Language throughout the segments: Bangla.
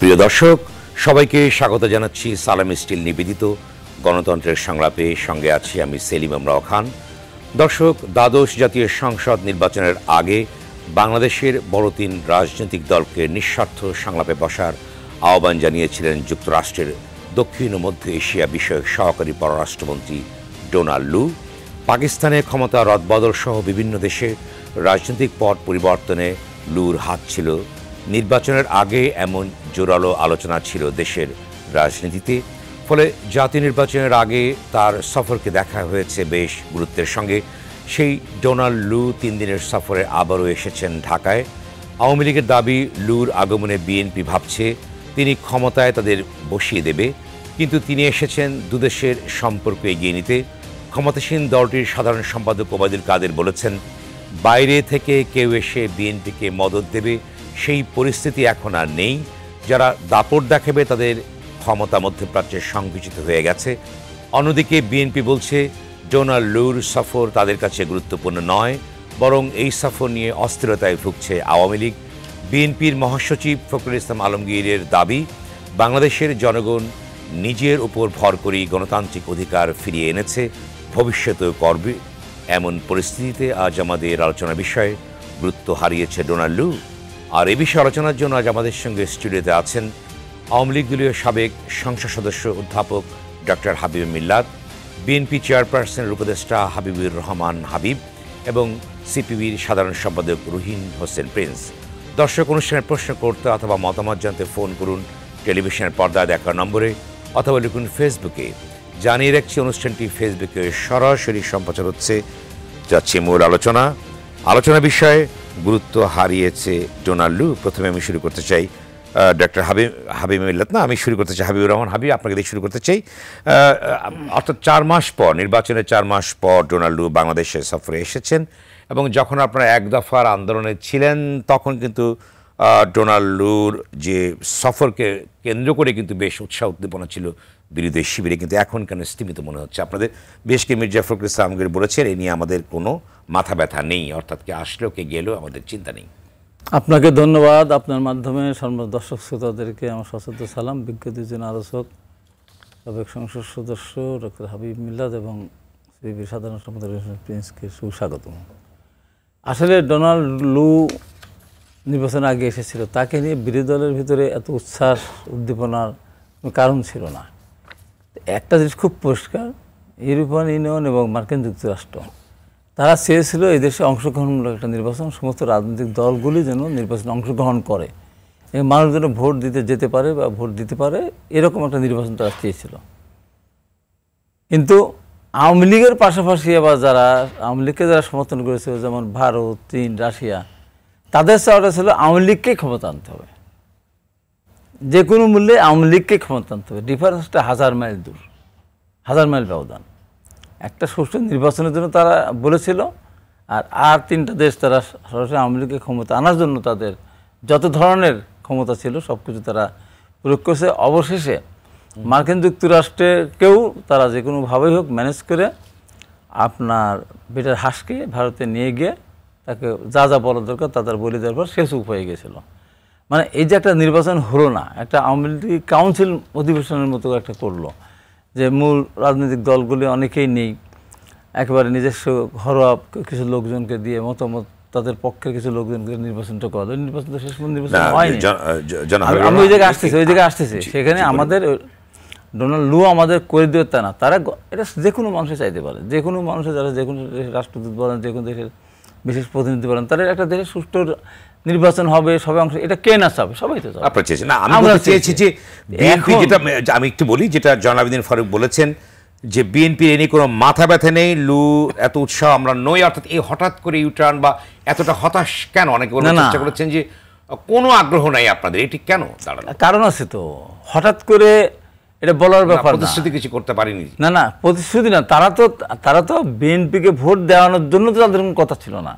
প্রিয় দর্শক সবাইকে স্বাগত জানাচ্ছি সালাম স্টিল নিবেদিত গণতন্ত্রের সংলাপে সঙ্গে আছি আমি সেলিম আমরাও খান দর্শক দ্বাদশ জাতীয় সংসদ নির্বাচনের আগে বাংলাদেশের বড় তিন রাজনৈতিক দলকে নিঃস্বার্থ সংলাপে বসার আহ্বান জানিয়েছিলেন যুক্তরাষ্ট্রের দক্ষিণ ও মধ্য এশিয়া বিষয়ক সহকারী পররাষ্ট্রমন্ত্রী ডোনাল্ড লু পাকিস্তানে ক্ষমতা রদবদল সহ বিভিন্ন দেশে রাজনৈতিক পট পরিবর্তনে লুর হাত ছিল নির্বাচনের আগে এমন জোরালো আলোচনা ছিল দেশের রাজনীতিতে ফলে জাতীয় নির্বাচনের আগে তার সফরকে দেখা হয়েছে বেশ গুরুত্বের সঙ্গে সেই ডোনাল্ড লু তিন দিনের সফরে আবারও এসেছেন ঢাকায় আওয়ামী লীগের দাবি লুর আগমনে বিএনপি ভাবছে তিনি ক্ষমতায় তাদের বসিয়ে দেবে কিন্তু তিনি এসেছেন দুদেশের সম্পর্ক এগিয়ে নিতে ক্ষমতাসীন দলটির সাধারণ সম্পাদক ওবায়দুল কাদের বলেছেন বাইরে থেকে কেউ এসে বিএনপিকে মদত দেবে সেই পরিস্থিতি এখন আর নেই যারা দাপট দেখাবে তাদের ক্ষমতা মধ্যপ্রাচ্যে সংকুচিত হয়ে গেছে অন্যদিকে বিএনপি বলছে ডোনাল্ড লুর সফর তাদের কাছে গুরুত্বপূর্ণ নয় বরং এই সফর নিয়ে অস্থিরতায় ভুগছে আওয়ামী লীগ বিএনপির মহাসচিব ফখরুল ইসলাম আলমগীরের দাবি বাংলাদেশের জনগণ নিজের উপর ভর করেই গণতান্ত্রিক অধিকার ফিরিয়ে এনেছে ভবিষ্যতে করবে এমন পরিস্থিতিতে আজ আমাদের আলোচনা বিষয়ে গুরুত্ব হারিয়েছে ডোনাল্ড লু আর এ বিষয়ে আলোচনার জন্য আজ আমাদের সঙ্গে স্টুডিওতে আছেন আওয়ামী লীগ দলীয় সাবেক সংসদ সদস্য অধ্যাপক ডক্টর হাবিব মিল্লাত বিএনপি চেয়ারপারসনের উপদেষ্টা হাবিবুর রহমান হাবিব এবং সিপিবির সাধারণ সম্পাদক রুহিন হোসেন প্রিন্স দর্শক অনুষ্ঠানের প্রশ্ন করতে অথবা মতামত জানতে ফোন করুন টেলিভিশনের পর্দায় দেখার নম্বরে অথবা লিখুন ফেসবুকে জানিয়ে রাখছি অনুষ্ঠানটি ফেসবুকে সরাসরি সম্প্রচার হচ্ছে যাচ্ছে মূল আলোচনা আলোচনা বিষয়ে গুরুত্ব হারিয়েছে ডোনাল্ডু প্রথমে আমি শুরু করতে চাই ডক্টর হাবিব হাবিব মিল্লাত না আমি শুরু করতে চাই হাবিবুর রহমান হাবিব আপনাকে দিয়ে শুরু করতে চাই অর্থাৎ চার মাস পর নির্বাচনের চার মাস পর ডোনাল্ডু বাংলাদেশে সফরে এসেছেন এবং যখন আপনারা এক দফার আন্দোলনে ছিলেন তখন কিন্তু ডোনাল্ড লুর যে সফরকে কেন্দ্র করে কিন্তু বেশ উৎসাহ উদ্দীপনা ছিল বিরোধী শিবিরে কিন্তু এখন কেন স্তীমিত মনে হচ্ছে আপনাদের বেশ কি মির্জা ফখরুল ইসলামগীর বলেছেন এ নিয়ে আমাদের কোনো মাথা ব্যথা নেই অর্থাৎ কে আসলেও কে গেলেও আমাদের চিন্তা নেই আপনাকে ধন্যবাদ আপনার মাধ্যমে দর্শক শ্রোতাদেরকে আমার সশ্রদ্ধ সালাম বিজ্ঞতি জন আলোচক সাবেক সংসদ সদস্য ডক্টর হাবিব মিল্লাদ এবং সিবির সাধারণ সম্পাদক প্রিন্সকে সুস্বাগতম আসলে ডোনাল্ড লু নির্বাচন আগে এসেছিল তাকে নিয়ে বিরোধী দলের ভিতরে এত উচ্ছ্বাস উদ্দীপনার কারণ ছিল না একটা জিনিস খুব পরিষ্কার ইউরোপিয়ান ইউনিয়ন এবং মার্কিন যুক্তরাষ্ট্র তারা চেয়েছিল এই দেশে অংশগ্রহণমূলক একটা নির্বাচন সমস্ত রাজনৈতিক দলগুলি যেন নির্বাচনে অংশগ্রহণ করে এবং মানুষ যেন ভোট দিতে যেতে পারে বা ভোট দিতে পারে এরকম একটা নির্বাচন তারা চেয়েছিল কিন্তু আওয়ামী লীগের পাশাপাশি আবার যারা আওয়ামী লীগকে যারা সমর্থন করেছিল যেমন ভারত চীন রাশিয়া তাদের চাওয়াটা ছিল আওয়ামী লীগকে ক্ষমতা আনতে হবে যে কোনো মূল্যে আওয়ামী লীগকে ক্ষমতা আনতে হবে ডিফারেন্সটা হাজার মাইল দূর হাজার মাইল ব্যবধান একটা সুষ্ঠু নির্বাচনের জন্য তারা বলেছিল আর আর তিনটা দেশ তারা সরাসরি আওয়ামী লীগকে ক্ষমতা আনার জন্য তাদের যত ধরনের ক্ষমতা ছিল সব কিছু তারা প্রয়োগ করেছে অবশেষে মার্কিন যুক্তরাষ্ট্রেকেও তারা যে কোনোভাবেই হোক ম্যানেজ করে আপনার বেটার হাসকে ভারতে নিয়ে গিয়ে তাকে যা যা বলা দরকার তা তার বলে দেওয়ার পর সে চুপ হয়ে গেছিল মানে এই যে একটা নির্বাচন হলো না একটা আওয়ামী লীগ কাউন্সিল অধিবেশনের মতো একটা করলো যে মূল রাজনৈতিক দলগুলি অনেকেই নেই একেবারে নিজস্ব ঘরোয়া কিছু লোকজনকে দিয়ে মতামত তাদের পক্ষের কিছু লোকজনকে নির্বাচনটা করা নির্বাচন তো শেষ পর্যন্ত নির্বাচন হয়নি আমি ওই জায়গায় আসতেছি ওই জায়গায় আসতেছি সেখানে আমাদের ডোনাল্ড লু আমাদের করে দেওয়ার তা না তারা এটা যে কোনো মানুষে চাইতে পারে যে কোনো মানুষে যারা যে কোনো রাষ্ট্রদূত বলেন যে কোনো দেশের বিশেষ প্রতিনিধি বলেন তাদের একটা দেশে সুষ্ঠু নির্বাচন হবে সবাই অংশ এটা কে না চাবে সবাই তো আপনার চেয়েছে না আমরা চেয়েছি যে বিএনপি যেটা আমি একটু বলি যেটা জনাবিদিন ফারুক বলেছেন যে বিএনপির এনে কোনো মাথা ব্যথা নেই লু এত উৎসাহ আমরা নই অর্থাৎ এই হঠাৎ করে ইউটার্ন বা এতটা হতাশ কেন অনেকে চেষ্টা করেছেন যে কোনো আগ্রহ নাই আপনাদের এটি কেন দাঁড়ানো কারণ আছে তো হঠাৎ করে এটা বলার ব্যাপার প্রতিশ্রুতি কিছু করতে পারিনি না না প্রতিশ্রুতি না তারা তো তারা তো বিএনপিকে ভোট দেওয়ানোর জন্য তো তাদের কোনো কথা ছিল না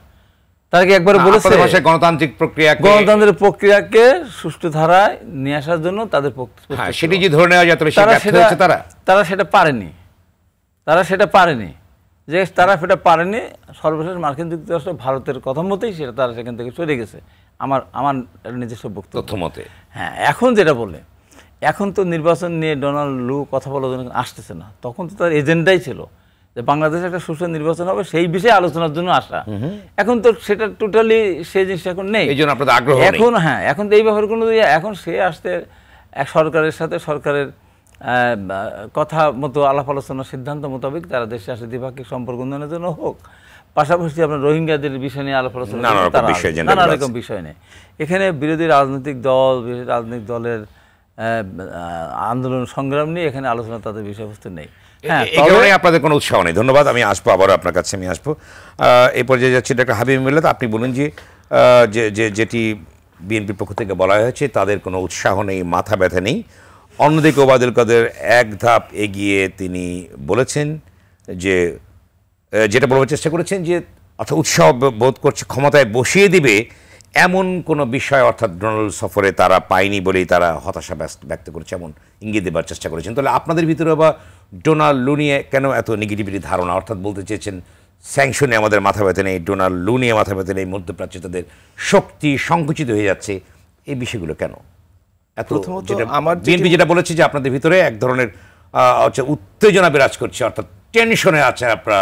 তারা কি একবার বলেছে ভাষায় গণতান্ত্রিক প্রক্রিয়া গণতান্ত্রিক প্রক্রিয়াকে সুষ্ঠু ধারায় নিয়ে আসার জন্য তাদের হ্যাঁ, সেটি যে ধরে নেওয়া যাতে তারা সেটা তারা তারা সেটা পারেনি তারা সেটা পারেনি যে তারা সেটা পারেনি সর্বশেষ মার্কিন যুক্তরাষ্ট্র ভারতের কথা মতেই সেটা তারা সেখান থেকে চলে গেছে আমার আমার নিজস্ব বক্তব্য মতে হ্যাঁ এখন যেটা বলে এখন তো নির্বাচন নিয়ে ডোনাল্ড লু কথা বলার জন্য আসতেছে না তখন তো তার এজেন্ডাই ছিল যে বাংলাদেশে একটা সুস্থ নির্বাচন হবে সেই বিষয়ে আলোচনার জন্য আসা এখন তো সেটা টোটালি সে জিনিসটা এখন নেই আগ্রহ এখন হ্যাঁ এখন তো এই ব্যাপারে কোনো এখন সে আসতে এক সরকারের সাথে সরকারের কথা মতো আলাপ আলোচনার সিদ্ধান্ত মোতাবেক তারা দেশে আসে দ্বিপাক্ষিক সম্পর্ক উন্নয়নের জন্য হোক পাশাপাশি আপনার রোহিঙ্গাদের বিষয় নিয়ে আলাপ আলোচনা নানা রকম বিষয় নেই এখানে বিরোধী রাজনৈতিক দল বিরোধী রাজনৈতিক দলের আন্দোলন সংগ্রাম নিয়ে এখানে আলোচনা তাদের বিষয়বস্তু নেই হ্যাঁ আপনাদের কোনো উৎসাহ নেই ধন্যবাদ আমি আসবো আবার আপনার কাছে আমি আসবো এই পর্যায়ে যাচ্ছি ডাক্তার হাবিব মিল্লাত আপনি বলুন যে যেটি বিএনপির পক্ষ থেকে বলা হয়েছে তাদের কোনো উৎসাহ নেই মাথা ব্যথা নেই অন্যদিকে ওবায়দুল কাদের এক ধাপ এগিয়ে তিনি বলেছেন যে যেটা বলার চেষ্টা করেছেন যে অর্থাৎ উৎসাহ বোধ করছে ক্ষমতায় বসিয়ে দিবে এমন কোনো বিষয় অর্থাৎ ডোনাল্ড সফরে তারা পায়নি বলেই তারা হতাশা ব্যক্ত করেছে এমন ইঙ্গিত দেবার চেষ্টা করেছেন তাহলে আপনাদের ভিতরে বা ডোনাল্ড লু নিয়ে কেন এত নেগেটিভিটি ধারণা অর্থাৎ বলতে চেয়েছেন স্যাংশনে আমাদের মাথা ব্যথা নেই ডোনাল্ড লু নিয়ে মাথা ব্যথা নেই মধ্যপ্রাচ্যে তাদের শক্তি সংকুচিত হয়ে যাচ্ছে এই বিষয়গুলো কেন এত যেটা আমার বিএনপি যেটা বলেছে যে আপনাদের ভিতরে এক ধরনের হচ্ছে উত্তেজনা বিরাজ করছে অর্থাৎ টেনশনে আছে আপনারা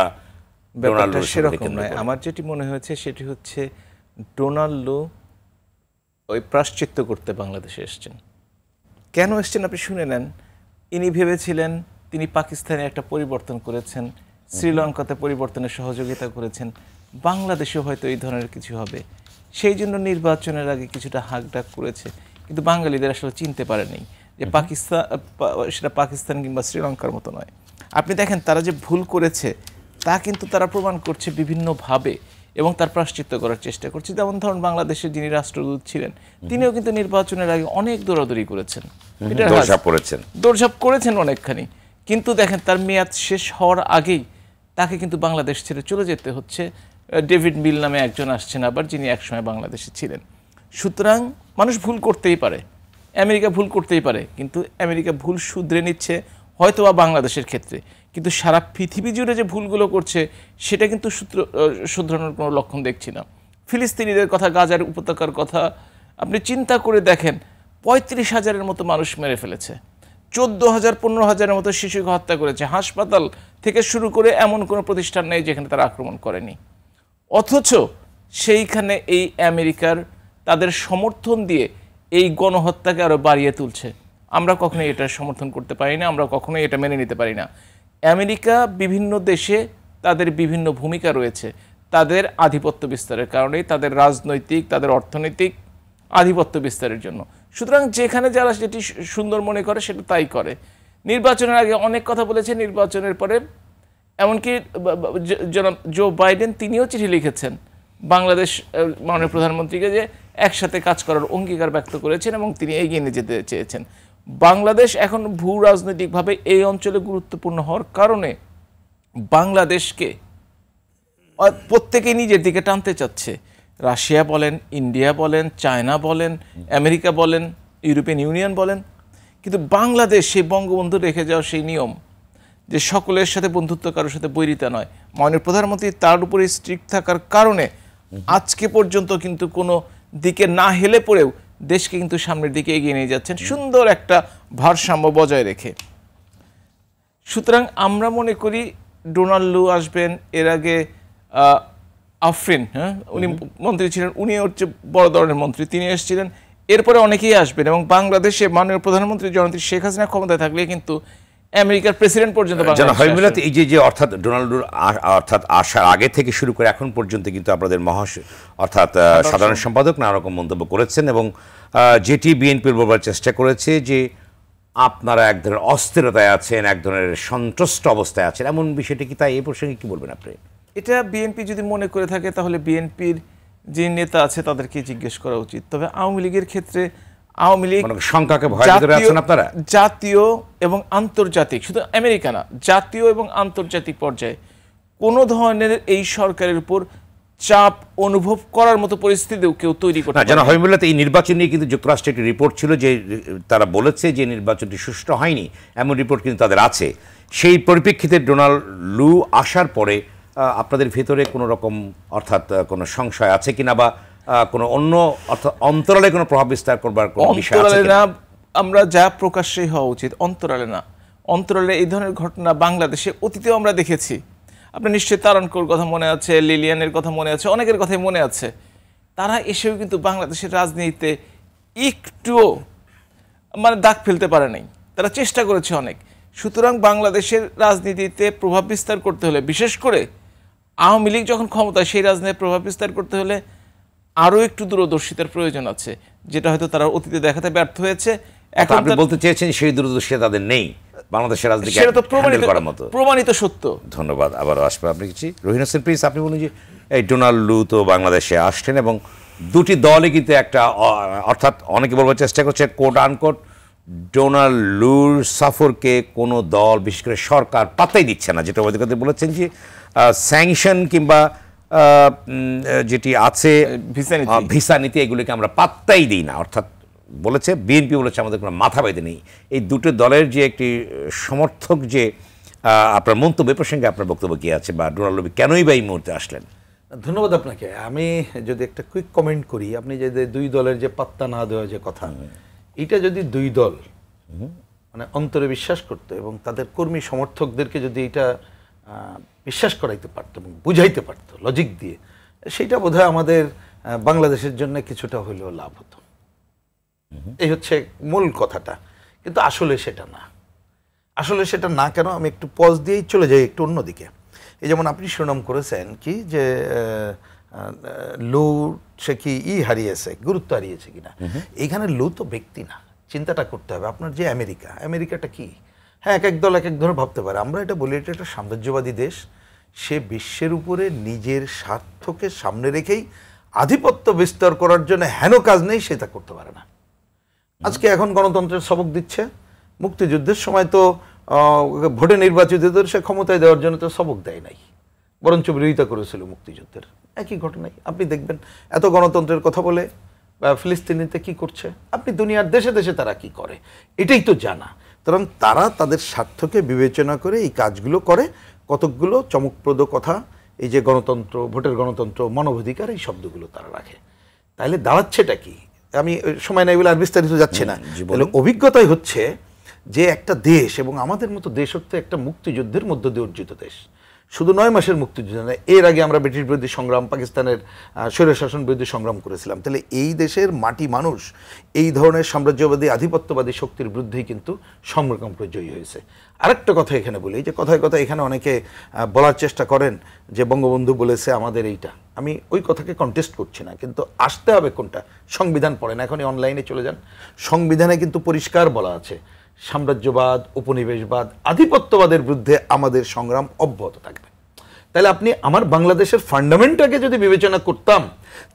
সেরকম নয় আমার যেটি মনে হয়েছে সেটি হচ্ছে ডোনাল্ডো ওই প্রাশ্চিত্য করতে বাংলাদেশে এসছেন কেন এসছেন আপনি শুনে নেন ইনি ভেবেছিলেন তিনি পাকিস্তানে একটা পরিবর্তন করেছেন শ্রীলঙ্কাতে পরিবর্তনের সহযোগিতা করেছেন বাংলাদেশেও হয়তো এই ধরনের কিছু হবে সেই জন্য নির্বাচনের আগে কিছুটা ডাক করেছে কিন্তু বাঙালিদের আসলে চিনতে পারেনি যে পাকিস্তান সেটা পাকিস্তান কিংবা শ্রীলঙ্কার মতো নয় আপনি দেখেন তারা যে ভুল করেছে তা কিন্তু তারা প্রমাণ করছে বিভিন্নভাবে এবং তার প্রাশ্চিত্য করার চেষ্টা করছি যেমন ধরুন বাংলাদেশের যিনি রাষ্ট্রদূত ছিলেন তিনিও কিন্তু নির্বাচনের আগে অনেক দৌড়াদৌড়ি করেছেন দৌড়ঝাপ করেছেন অনেকখানি কিন্তু দেখেন তার মেয়াদ শেষ হওয়ার আগেই তাকে কিন্তু বাংলাদেশ ছেড়ে চলে যেতে হচ্ছে ডেভিড মিল নামে একজন আসছেন আবার যিনি একসময় বাংলাদেশে ছিলেন সুতরাং মানুষ ভুল করতেই পারে আমেরিকা ভুল করতেই পারে কিন্তু আমেরিকা ভুল শুধরে নিচ্ছে হয়তো বা বাংলাদেশের ক্ষেত্রে কিন্তু সারা পৃথিবী জুড়ে যে ভুলগুলো করছে সেটা কিন্তু সূত্র শুধরানোর কোনো লক্ষণ দেখছি না ফিলিস্তিনিদের কথা গাজার উপত্যকার কথা আপনি চিন্তা করে দেখেন পঁয়ত্রিশ হাজারের মতো মানুষ মেরে ফেলেছে চোদ্দো হাজার পনেরো হাজারের মতো শিশুকে হত্যা করেছে হাসপাতাল থেকে শুরু করে এমন কোনো প্রতিষ্ঠান নেই যেখানে তারা আক্রমণ করেনি অথচ সেইখানে এই আমেরিকার তাদের সমর্থন দিয়ে এই গণহত্যাকে আরও বাড়িয়ে তুলছে আমরা কখনোই এটা সমর্থন করতে পারি না আমরা কখনোই এটা মেনে নিতে পারি না আমেরিকা বিভিন্ন দেশে তাদের বিভিন্ন ভূমিকা রয়েছে তাদের আধিপত্য বিস্তারের কারণেই তাদের রাজনৈতিক তাদের অর্থনৈতিক আধিপত্য বিস্তারের জন্য সুতরাং যেখানে যারা যেটি সুন্দর মনে করে সেটা তাই করে নির্বাচনের আগে অনেক কথা বলেছে নির্বাচনের পরে এমনকি জো বাইডেন তিনিও চিঠি লিখেছেন বাংলাদেশ মাননীয় প্রধানমন্ত্রীকে যে একসাথে কাজ করার অঙ্গীকার ব্যক্ত করেছেন এবং তিনি এগিয়ে নিয়ে যেতে চেয়েছেন বাংলাদেশ এখন ভূ রাজনৈতিকভাবে এই অঞ্চলে গুরুত্বপূর্ণ হওয়ার কারণে বাংলাদেশকে প্রত্যেকেই নিজের দিকে টানতে চাচ্ছে রাশিয়া বলেন ইন্ডিয়া বলেন চায়না বলেন আমেরিকা বলেন ইউরোপিয়ান ইউনিয়ন বলেন কিন্তু বাংলাদেশ সেই বঙ্গবন্ধু রেখে যাওয়া সেই নিয়ম যে সকলের সাথে বন্ধুত্ব কারোর সাথে বৈরিতা নয় মাননীয় প্রধানমন্ত্রী তার উপরে স্ট্রিক্ট থাকার কারণে আজকে পর্যন্ত কিন্তু কোনো দিকে না হেলে পড়েও দেশকে কিন্তু সামনের দিকে এগিয়ে নিয়ে যাচ্ছেন সুন্দর একটা ভারসাম্য বজায় রেখে সুতরাং আমরা মনে করি ডোনাল্ডো আসবেন এর আগে আফরিন হ্যাঁ উনি মন্ত্রী ছিলেন উনি হচ্ছে বড় ধরনের মন্ত্রী তিনি এসেছিলেন এরপরে অনেকেই আসবেন এবং বাংলাদেশে মাননীয় প্রধানমন্ত্রী জনতী শেখ হাসিনা ক্ষমতায় থাকলে কিন্তু আমেরিকার প্রেসিডেন্ট পর্যন্ত এই যে যে অর্থাৎ ডোনাল্ড অর্থাৎ আসার আগে থেকে শুরু করে এখন পর্যন্ত কিন্তু আপনাদের মহাশ অর্থাৎ সাধারণ সম্পাদক নানা রকম মন্তব্য করেছেন এবং যেটি বিএনপির বলবার চেষ্টা করেছে যে আপনারা এক ধরনের অস্থিরতায় আছেন এক ধরনের সন্ত্রস্ত অবস্থায় আছেন এমন বিষয়টি কি তাই এই প্রসঙ্গে কি বলবেন আপনি এটা বিএনপি যদি মনে করে থাকে তাহলে বিএনপির যে নেতা আছে তাদেরকে জিজ্ঞেস করা উচিত তবে আওয়ামী লীগের ক্ষেত্রে আওয়ামী লীগ সংখ্যাকে মানে আপনারা জাতীয় এবং আন্তর্জাতিক শুধু আমেরিকা না জাতীয় এবং আন্তর্জাতিক পর্যায়ে কোনো ধরনের এই সরকারের উপর চাপ অনুভব করার মতো পরিস্থিতিও কেউ তৈরি করতে যেন হবিবুল্লাহ এই নির্বাচন নিয়ে কিন্তু যুক্তরাষ্ট্রের একটি রিপোর্ট ছিল যে তারা বলেছে যে নির্বাচনটি সুষ্ঠু হয়নি এমন রিপোর্ট কিন্তু তাদের আছে সেই পরিপ্রেক্ষিতে ডোনাল্ড লু আসার পরে আপনাদের ভেতরে কোনো রকম অর্থাৎ কোনো সংশয় আছে কিনা বা কোনো অন্য অর্থাৎ অন্তরালে কোনো প্রভাব বিস্তার করবার কোনো অন্তরালে না আমরা যা প্রকাশ্যে হওয়া উচিত অন্তরালে না অন্তরালে এই ধরনের ঘটনা বাংলাদেশে অতীতেও আমরা দেখেছি আপনার নিশ্চয়ই তারণকোর কথা মনে আছে লিলিয়ানের কথা মনে আছে অনেকের কথাই মনে আছে তারা এসেও কিন্তু বাংলাদেশের রাজনীতিতে একটুও মানে দাগ ফেলতে পারে নাই তারা চেষ্টা করেছে অনেক সুতরাং বাংলাদেশের রাজনীতিতে প্রভাব বিস্তার করতে হলে বিশেষ করে আওয়ামী লীগ যখন ক্ষমতা সেই রাজনীতির প্রভাব বিস্তার করতে হলে আরও একটু দূরদর্শিতার প্রয়োজন আছে যেটা হয়তো তারা অতীতে দেখাতে ব্যর্থ হয়েছে এখন আপনি বলতে চেয়েছেন সেই দূরদর্শিতা তাদের নেই বাংলাদেশের রাজনীতি সেটা তো প্রমাণিত করার মতো প্রমাণিত সত্য ধন্যবাদ আবারও আসবে আপনি কিছু রহিন হোসেন প্রিন্স আপনি বলুন যে এই ডোনাল্ড লু তো বাংলাদেশে আসছেন এবং দুটি দলই কিন্তু একটা অর্থাৎ অনেকে বলবার চেষ্টা করছে কোট আনকোট ডোনাল্ড লুর সফরকে কোনো দল বিশেষ করে সরকার পাতাই দিচ্ছে না যেটা আমাদের কথা বলেছেন যে স্যাংশন কিংবা যেটি আছে ভিসা নীতি এগুলিকে আমরা পাত্তাই দিই না অর্থাৎ বলেছে বিএনপি বলেছে আমাদের কোনো মাথা বেঁধে নেই এই দুটো দলের যে একটি সমর্থক যে আপনার মন্তব্য প্রসঙ্গে আপনার বক্তব্য কী আছে বা ডোনাল্ড নবী কেনই বা এই মুহূর্তে আসলেন ধন্যবাদ আপনাকে আমি যদি একটা কুইক কমেন্ট করি আপনি যে দুই দলের যে পাত্তা না দেওয়া যে কথা এটা যদি দুই দল মানে অন্তরে বিশ্বাস করতো এবং তাদের কর্মী সমর্থকদেরকে যদি এটা বিশ্বাস করাইতে পারত এবং বুঝাইতে পারত লজিক দিয়ে সেটা বোধহয় আমাদের বাংলাদেশের জন্য কিছুটা হলেও লাভ হতো এই হচ্ছে মূল কথাটা কিন্তু আসলে সেটা না আসলে সেটা না কেন আমি একটু পজ দিয়েই চলে যাই একটু অন্যদিকে এই যেমন আপনি সুনাম করেছেন কি যে লু সে কি ই হারিয়েছে গুরুত্ব হারিয়েছে কিনা এখানে লু তো ব্যক্তি না চিন্তাটা করতে হবে আপনার যে আমেরিকা আমেরিকাটা কি হ্যাঁ এক এক দল এক এক ধরনের ভাবতে পারে আমরা এটা বলি এটা একটা সাম্রাজ্যবাদী দেশ সে বিশ্বের উপরে নিজের স্বার্থকে সামনে রেখেই আধিপত্য বিস্তার করার জন্য হেন কাজ নেই সে তা করতে পারে না আজকে এখন গণতন্ত্রের সবক দিচ্ছে মুক্তিযুদ্ধের সময় তো ভোটে নির্বাচিতদের সে ক্ষমতায় দেওয়ার জন্য তো সবক দেয় নাই বরঞ্চ বিরোধিতা করেছিল মুক্তিযুদ্ধের একই ঘটনাই আপনি দেখবেন এত গণতন্ত্রের কথা বলে ফিলিস্তিনিতে কি করছে আপনি দুনিয়ার দেশে দেশে তারা কি করে এটাই তো জানা কারণ তারা তাদের স্বার্থকে বিবেচনা করে এই কাজগুলো করে কতকগুলো চমকপ্রদ কথা এই যে গণতন্ত্র ভোটের গণতন্ত্র মানবাধিকার এই শব্দগুলো তারা রাখে তাহলে দাঁড়াচ্ছেটা কি আমি সময় নাই বলে আর বিস্তারিত যাচ্ছে না বলে অভিজ্ঞতাই হচ্ছে যে একটা দেশ এবং আমাদের মতো দেশ হচ্ছে একটা মুক্তিযুদ্ধের মধ্য দিয়ে অর্জিত দেশ শুধু নয় মাসের মুক্তিযুদ্ধ না এর আগে আমরা ব্রিটিশ বিরোধী সংগ্রাম পাকিস্তানের স্বৈরশাসন বিরোধী সংগ্রাম করেছিলাম তাহলে এই দেশের মাটি মানুষ এই ধরনের সাম্রাজ্যবাদী আধিপত্যবাদী শক্তির বিরুদ্ধেই কিন্তু সংগ্রাম করে জয়ী হয়েছে আরেকটা কথা এখানে বলি যে কথায় কথা এখানে অনেকে বলার চেষ্টা করেন যে বঙ্গবন্ধু বলেছে আমাদের এইটা আমি ওই কথাকে কন্টেস্ট করছি না কিন্তু আসতে হবে কোনটা সংবিধান পড়েন এখনই অনলাইনে চলে যান সংবিধানে কিন্তু পরিষ্কার বলা আছে সাম্রাজ্যবাদ উপনিবেশবাদ আধিপত্যবাদের বিরুদ্ধে আমাদের সংগ্রাম অব্যাহত থাকবে তাহলে আপনি আমার বাংলাদেশের ফান্ডামেন্টটাকে যদি বিবেচনা করতাম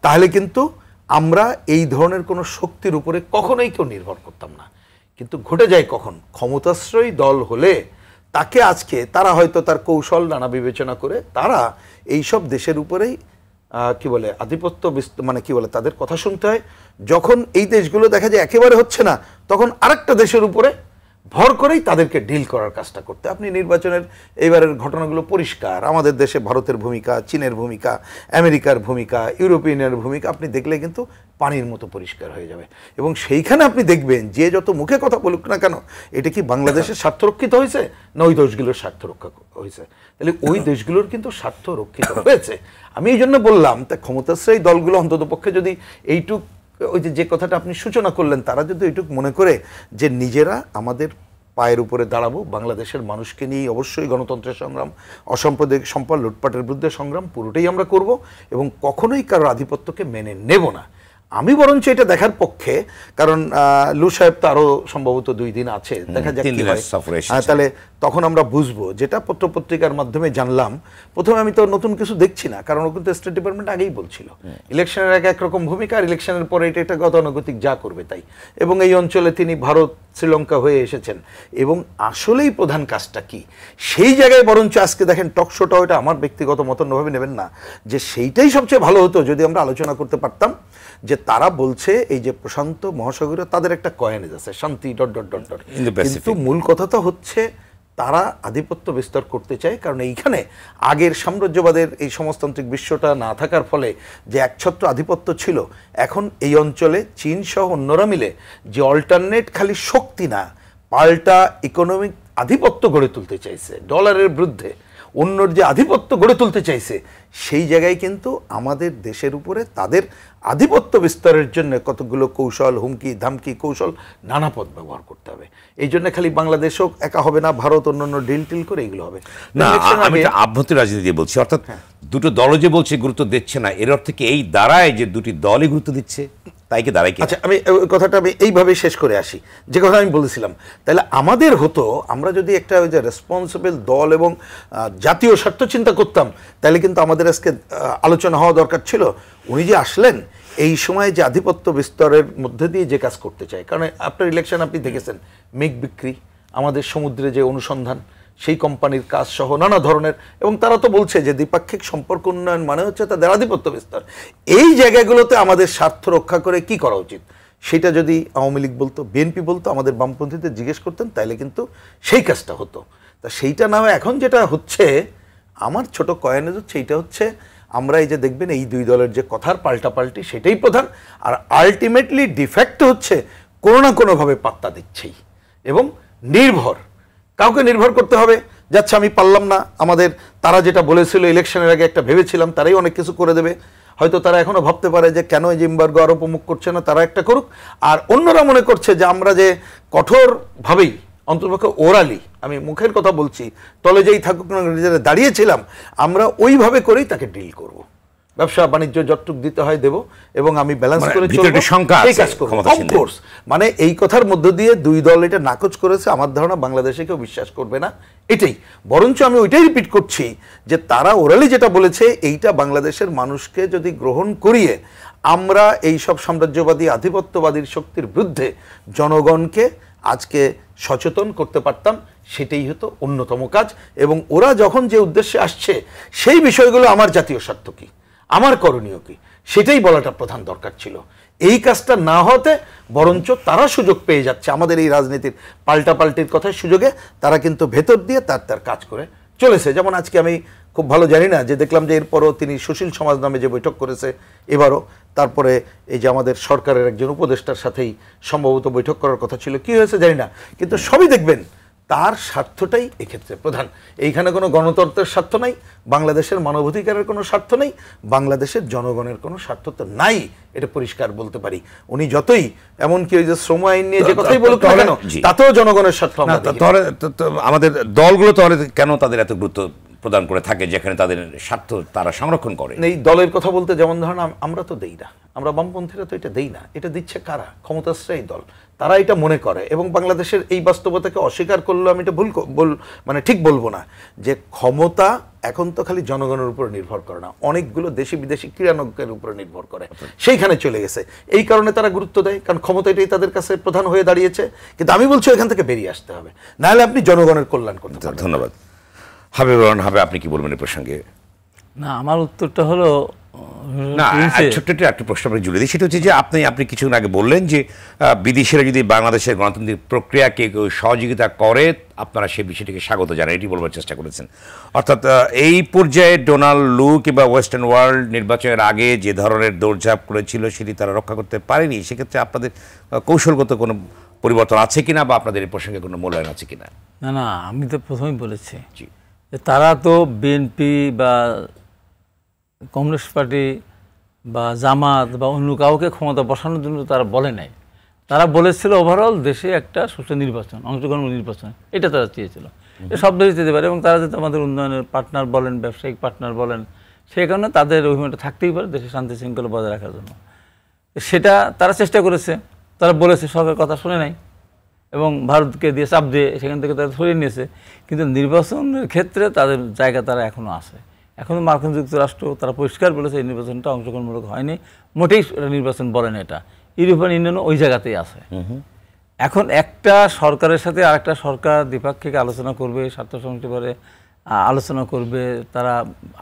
তাহলে কিন্তু আমরা এই ধরনের কোনো শক্তির উপরে কখনোই কেউ নির্ভর করতাম না কিন্তু ঘটে যায় কখন ক্ষমতাশ্রয়ী দল হলে তাকে আজকে তারা হয়তো তার কৌশল নানা বিবেচনা করে তারা এই সব দেশের উপরেই কি বলে আধিপত্য মানে কি বলে তাদের কথা শুনতে হয় যখন এই দেশগুলো দেখা যায় একেবারে হচ্ছে না তখন আরেকটা দেশের উপরে ভর করেই তাদেরকে ডিল করার কাজটা করতে আপনি নির্বাচনের এইবারের ঘটনাগুলো পরিষ্কার আমাদের দেশে ভারতের ভূমিকা চীনের ভূমিকা আমেরিকার ভূমিকা ইউরোপিয়ানের ভূমিকা আপনি দেখলে কিন্তু পানির মতো পরিষ্কার হয়ে যাবে এবং সেইখানে আপনি দেখবেন যে যত মুখে কথা বলুক না কেন এটা কি বাংলাদেশের স্বার্থ রক্ষিত হয়েছে না ওই দেশগুলোর স্বার্থ রক্ষা হয়েছে তাহলে ওই দেশগুলোর কিন্তু স্বার্থ রক্ষিত হয়েছে আমি এই জন্য বললাম তা ক্ষমতাশ্রয়ী দলগুলো অন্তত পক্ষে যদি এইটুক ওই যে যে কথাটা আপনি সূচনা করলেন তারা যদি ওইটুকু মনে করে যে নিজেরা আমাদের পায়ের উপরে দাঁড়াবো বাংলাদেশের মানুষকে নিয়ে অবশ্যই গণতন্ত্রের সংগ্রাম অসাম্প্রদায়িক সম্পদ লুটপাটের বিরুদ্ধে সংগ্রাম পুরোটাই আমরা করব এবং কখনোই কারোর আধিপত্যকে মেনে নেব না আমি বরঞ্চ এটা দেখার পক্ষে কারণ লু সাহেব তো আরও সম্ভবত দুই দিন আছে দেখা যাক তাহলে তখন আমরা বুঝবো যেটা পত্রপত্রিকার মাধ্যমে জানলাম প্রথমে আমি তো নতুন কিছু দেখছি না কারণ কিন্তু স্টেট ডিপার্টমেন্ট আগেই বলছিল ইলেকশনের এক একরকম ভূমিকা আর ইলেকশনের পরে এটা একটা গতানুগতিক যা করবে তাই এবং এই অঞ্চলে তিনি ভারত শ্রীলঙ্কা হয়ে এসেছেন এবং আসলেই প্রধান কাজটা কি সেই জায়গায় বরঞ্চ আজকে দেখেন শোটা ওটা আমার ব্যক্তিগত মত নেবেন না যে সেইটাই সবচেয়ে ভালো হতো যদি আমরা আলোচনা করতে পারতাম যে তারা বলছে এই যে প্রশান্ত মহাসাগরীয় তাদের একটা কয়েনেজ আছে শান্তি ডট ডট ডট ডট কিন্তু মূল কথা তো হচ্ছে তারা আধিপত্য বিস্তার করতে চায় কারণ এইখানে আগের সাম্রাজ্যবাদের এই সমাজতান্ত্রিক বিশ্বটা না থাকার ফলে যে একছত্র আধিপত্য ছিল এখন এই অঞ্চলে চীন সহ অন্যরা মিলে যে অল্টারনেট খালি শক্তি না পাল্টা ইকোনমিক আধিপত্য গড়ে তুলতে চাইছে ডলারের বিরুদ্ধে অন্যর যে আধিপত্য গড়ে তুলতে চাইছে সেই জায়গায় কিন্তু আমাদের দেশের উপরে তাদের আধিপত্য বিস্তারের জন্য কতগুলো কৌশল হুমকি ধামকি কৌশল নানা পথ ব্যবহার করতে হবে এই জন্য খালি বাংলাদেশ হোক একা হবে না ভারত অন্য ডিল টিল করে এগুলো হবে না আমি আভ্যন্তরীণ রাজনীতি দিয়ে বলছি অর্থাৎ হ্যাঁ। দুটো দল যে বলছে গুরুত্ব দিচ্ছে না এর অর্থ কি এই দাঁড়ায় যে দুটি দলই গুরুত্ব দিচ্ছে তাই কি দাঁড়াই আচ্ছা আমি কথাটা আমি এইভাবে শেষ করে আসি যে কথা আমি বলেছিলাম তাহলে আমাদের হতো আমরা যদি একটা ওই যে রেসপন্সিবল দল এবং জাতীয় স্বার্থ চিন্তা করতাম তাহলে কিন্তু আমাদের আজকে আলোচনা হওয়া দরকার ছিল উনি যে আসলেন এই সময় যে আধিপত্য বিস্তারের মধ্যে দিয়ে যে কাজ করতে চায় কারণ আপনার ইলেকশন আপনি দেখেছেন মেঘ বিক্রি আমাদের সমুদ্রে যে অনুসন্ধান সেই কোম্পানির কাজ সহ নানা ধরনের এবং তারা তো বলছে যে দ্বিপাক্ষিক সম্পর্ক উন্নয়ন মানে হচ্ছে তাদের আধিপত্য বিস্তার এই জায়গাগুলোতে আমাদের স্বার্থ রক্ষা করে কি করা উচিত সেটা যদি আওয়ামী লীগ বলতো বিএনপি বলতো আমাদের বামপন্থীদের জিজ্ঞেস করতেন তাহলে কিন্তু সেই কাজটা হতো তা সেইটা না এখন যেটা হচ্ছে আমার ছোট কয়েন হচ্ছে এইটা হচ্ছে আমরা এই যে দেখবেন এই দুই দলের যে কথার পাল্টাপাল্টি সেটাই প্রধান আর আলটিমেটলি ডিফেক্ট হচ্ছে কোনো না কোনোভাবে পাত্তা দিচ্ছেই এবং নির্ভর কাউকে নির্ভর করতে হবে যাচ্ছে আমি পারলাম না আমাদের তারা যেটা বলেছিল ইলেকশনের আগে একটা ভেবেছিলাম তারাই অনেক কিছু করে দেবে হয়তো তারা এখনও ভাবতে পারে যে কেন এই জিম্বার্গ আরও উপমুখ করছে না তারা একটা করুক আর অন্যরা মনে করছে যে আমরা যে কঠোরভাবেই অন্তর্পক্ষে ওরালি আমি মুখের কথা বলছি তলে যেই থাকুক না নিজেরা দাঁড়িয়েছিলাম আমরা ওইভাবে করেই তাকে ডিল করবো ব্যবসা বাণিজ্য যতটুক দিতে হয় দেব এবং আমি ব্যালেন্স মানে করে চলবো এই কাজ করবো অফকোর্স মানে এই কথার মধ্য দিয়ে দুই দল এটা নাকচ করেছে আমার ধারণা বাংলাদেশে কেউ বিশ্বাস করবে না এটাই বরঞ্চ আমি ওইটাই রিপিট করছি যে তারা ওরালি যেটা বলেছে এইটা বাংলাদেশের মানুষকে যদি গ্রহণ করিয়ে আমরা এই সব সাম্রাজ্যবাদী আধিপত্যবাদীর শক্তির বিরুদ্ধে জনগণকে আজকে সচেতন করতে পারতাম সেটাই হতো অন্যতম কাজ এবং ওরা যখন যে উদ্দেশ্যে আসছে সেই বিষয়গুলো আমার জাতীয় স্বার্থ কী আমার করণীয় কি সেটাই বলাটা প্রধান দরকার ছিল এই কাজটা না হতে বরঞ্চ তারা সুযোগ পেয়ে যাচ্ছে আমাদের এই রাজনীতির পাল্টাপাল্টির কথার সুযোগে তারা কিন্তু ভেতর দিয়ে তার তার কাজ করে চলেছে যেমন আজকে আমি খুব ভালো জানি না যে দেখলাম যে এরপরও তিনি সুশীল সমাজ নামে যে বৈঠক করেছে এবারও তারপরে এই যে আমাদের সরকারের একজন উপদেষ্টার সাথেই সম্ভবত বৈঠক করার কথা ছিল কি হয়েছে জানি না কিন্তু সবই দেখবেন তার স্বার্থটাই এক্ষেত্রে প্রধান এইখানে কোনো গণতন্ত্রের স্বার্থ নাই বাংলাদেশের মানবাধিকারের কোনো স্বার্থ নেই বাংলাদেশের জনগণের কোনো স্বার্থ তো নাই এটা পরিষ্কার বলতে পারি উনি যতই এমনকি ওই যে শ্রম আইন নিয়ে যে কথাই বলুক না কেন তাতেও জনগণের স্বার্থ আমাদের দলগুলো তাহলে কেন তাদের এত গুরুত্ব প্রদান করে থাকে যেখানে তাদের স্বার্থ তারা সংরক্ষণ করে এই দলের কথা বলতে যেমন ধরেন আমরা তো দেই না আমরা বামপন্থীরা তো এটা দেই না এটা দিচ্ছে কারা ক্ষমতাশ্রয়ী দল তারা এটা মনে করে এবং বাংলাদেশের এই বাস্তবতাকে অস্বীকার করলেও আমি এটা ভুল বল মানে ঠিক বলবো না যে ক্ষমতা এখন তো খালি জনগণের উপর নির্ভর করে না অনেকগুলো দেশি বিদেশি ক্রীড়ানজ্ঞের উপর নির্ভর করে সেইখানে চলে গেছে এই কারণে তারা গুরুত্ব দেয় কারণ ক্ষমতা এটাই তাদের কাছে প্রধান হয়ে দাঁড়িয়েছে কিন্তু আমি বলছি এখান থেকে বেরিয়ে আসতে হবে নাহলে আপনি জনগণের কল্যাণ করতে ধন্যবাদ হবে রহমান হবে আপনি কি বলবেন এই প্রসঙ্গে না আমার উত্তরটা হলো না একটা প্রশ্ন সেটা হচ্ছে যে আপনি আপনি আগে বললেন যে যদি বাংলাদেশের গণতান্ত্রিক প্রক্রিয়াকে সহযোগিতা করে আপনারা বিষয়টিকে স্বাগত এটি বলবার চেষ্টা করেছেন অর্থাৎ এই পর্যায়ে ডোনাল্ড লু কিংবা ওয়েস্টার্ন ওয়ার্ল্ড নির্বাচনের আগে যে ধরনের দৌড়ঝাঁপ করেছিল সেটি তারা রক্ষা করতে পারেনি সেক্ষেত্রে আপনাদের কৌশলগত কোনো পরিবর্তন আছে কিনা বা আপনাদের এই প্রসঙ্গে কোনো মূল্যায়ন আছে কিনা না না আমি তো প্রথমেই বলেছি তারা তো বিএনপি বা কমিউনিস্ট পার্টি বা জামাত বা অন্য কাউকে ক্ষমতা বসানোর জন্য তারা বলে নাই তারা বলেছিল ওভারঅল দেশে একটা সুষ্ঠু নির্বাচন অংশগ্রহণমূলক নির্বাচন এটা তারা চেয়েছিল সব দেশে যেতে পারে এবং তারা যাতে আমাদের উন্নয়নের পার্টনার বলেন ব্যবসায়িক পার্টনার বলেন সেই কারণে তাদের অভিমানটা থাকতেই পারে দেশে শান্তি শৃঙ্খলা বজায় রাখার জন্য সেটা তারা চেষ্টা করেছে তারা বলেছে সরকার কথা শুনে নাই এবং ভারতকে দিয়ে চাপ দিয়ে সেখান থেকে তারা সরিয়ে নিয়েছে কিন্তু নির্বাচনের ক্ষেত্রে তাদের জায়গা তারা এখনও আছে এখন মার্কিন যুক্তরাষ্ট্র তারা পরিষ্কার বলেছে এই নির্বাচনটা অংশগ্রহণমূলক হয়নি মোটেই নির্বাচন বলেন এটা ইউরোপিয়ান ইউনিয়ন ওই জায়গাতেই আছে এখন একটা সরকারের সাথে আরেকটা সরকার দ্বিপাক্ষিক আলোচনা করবে স্বার্থ করে আলোচনা করবে তারা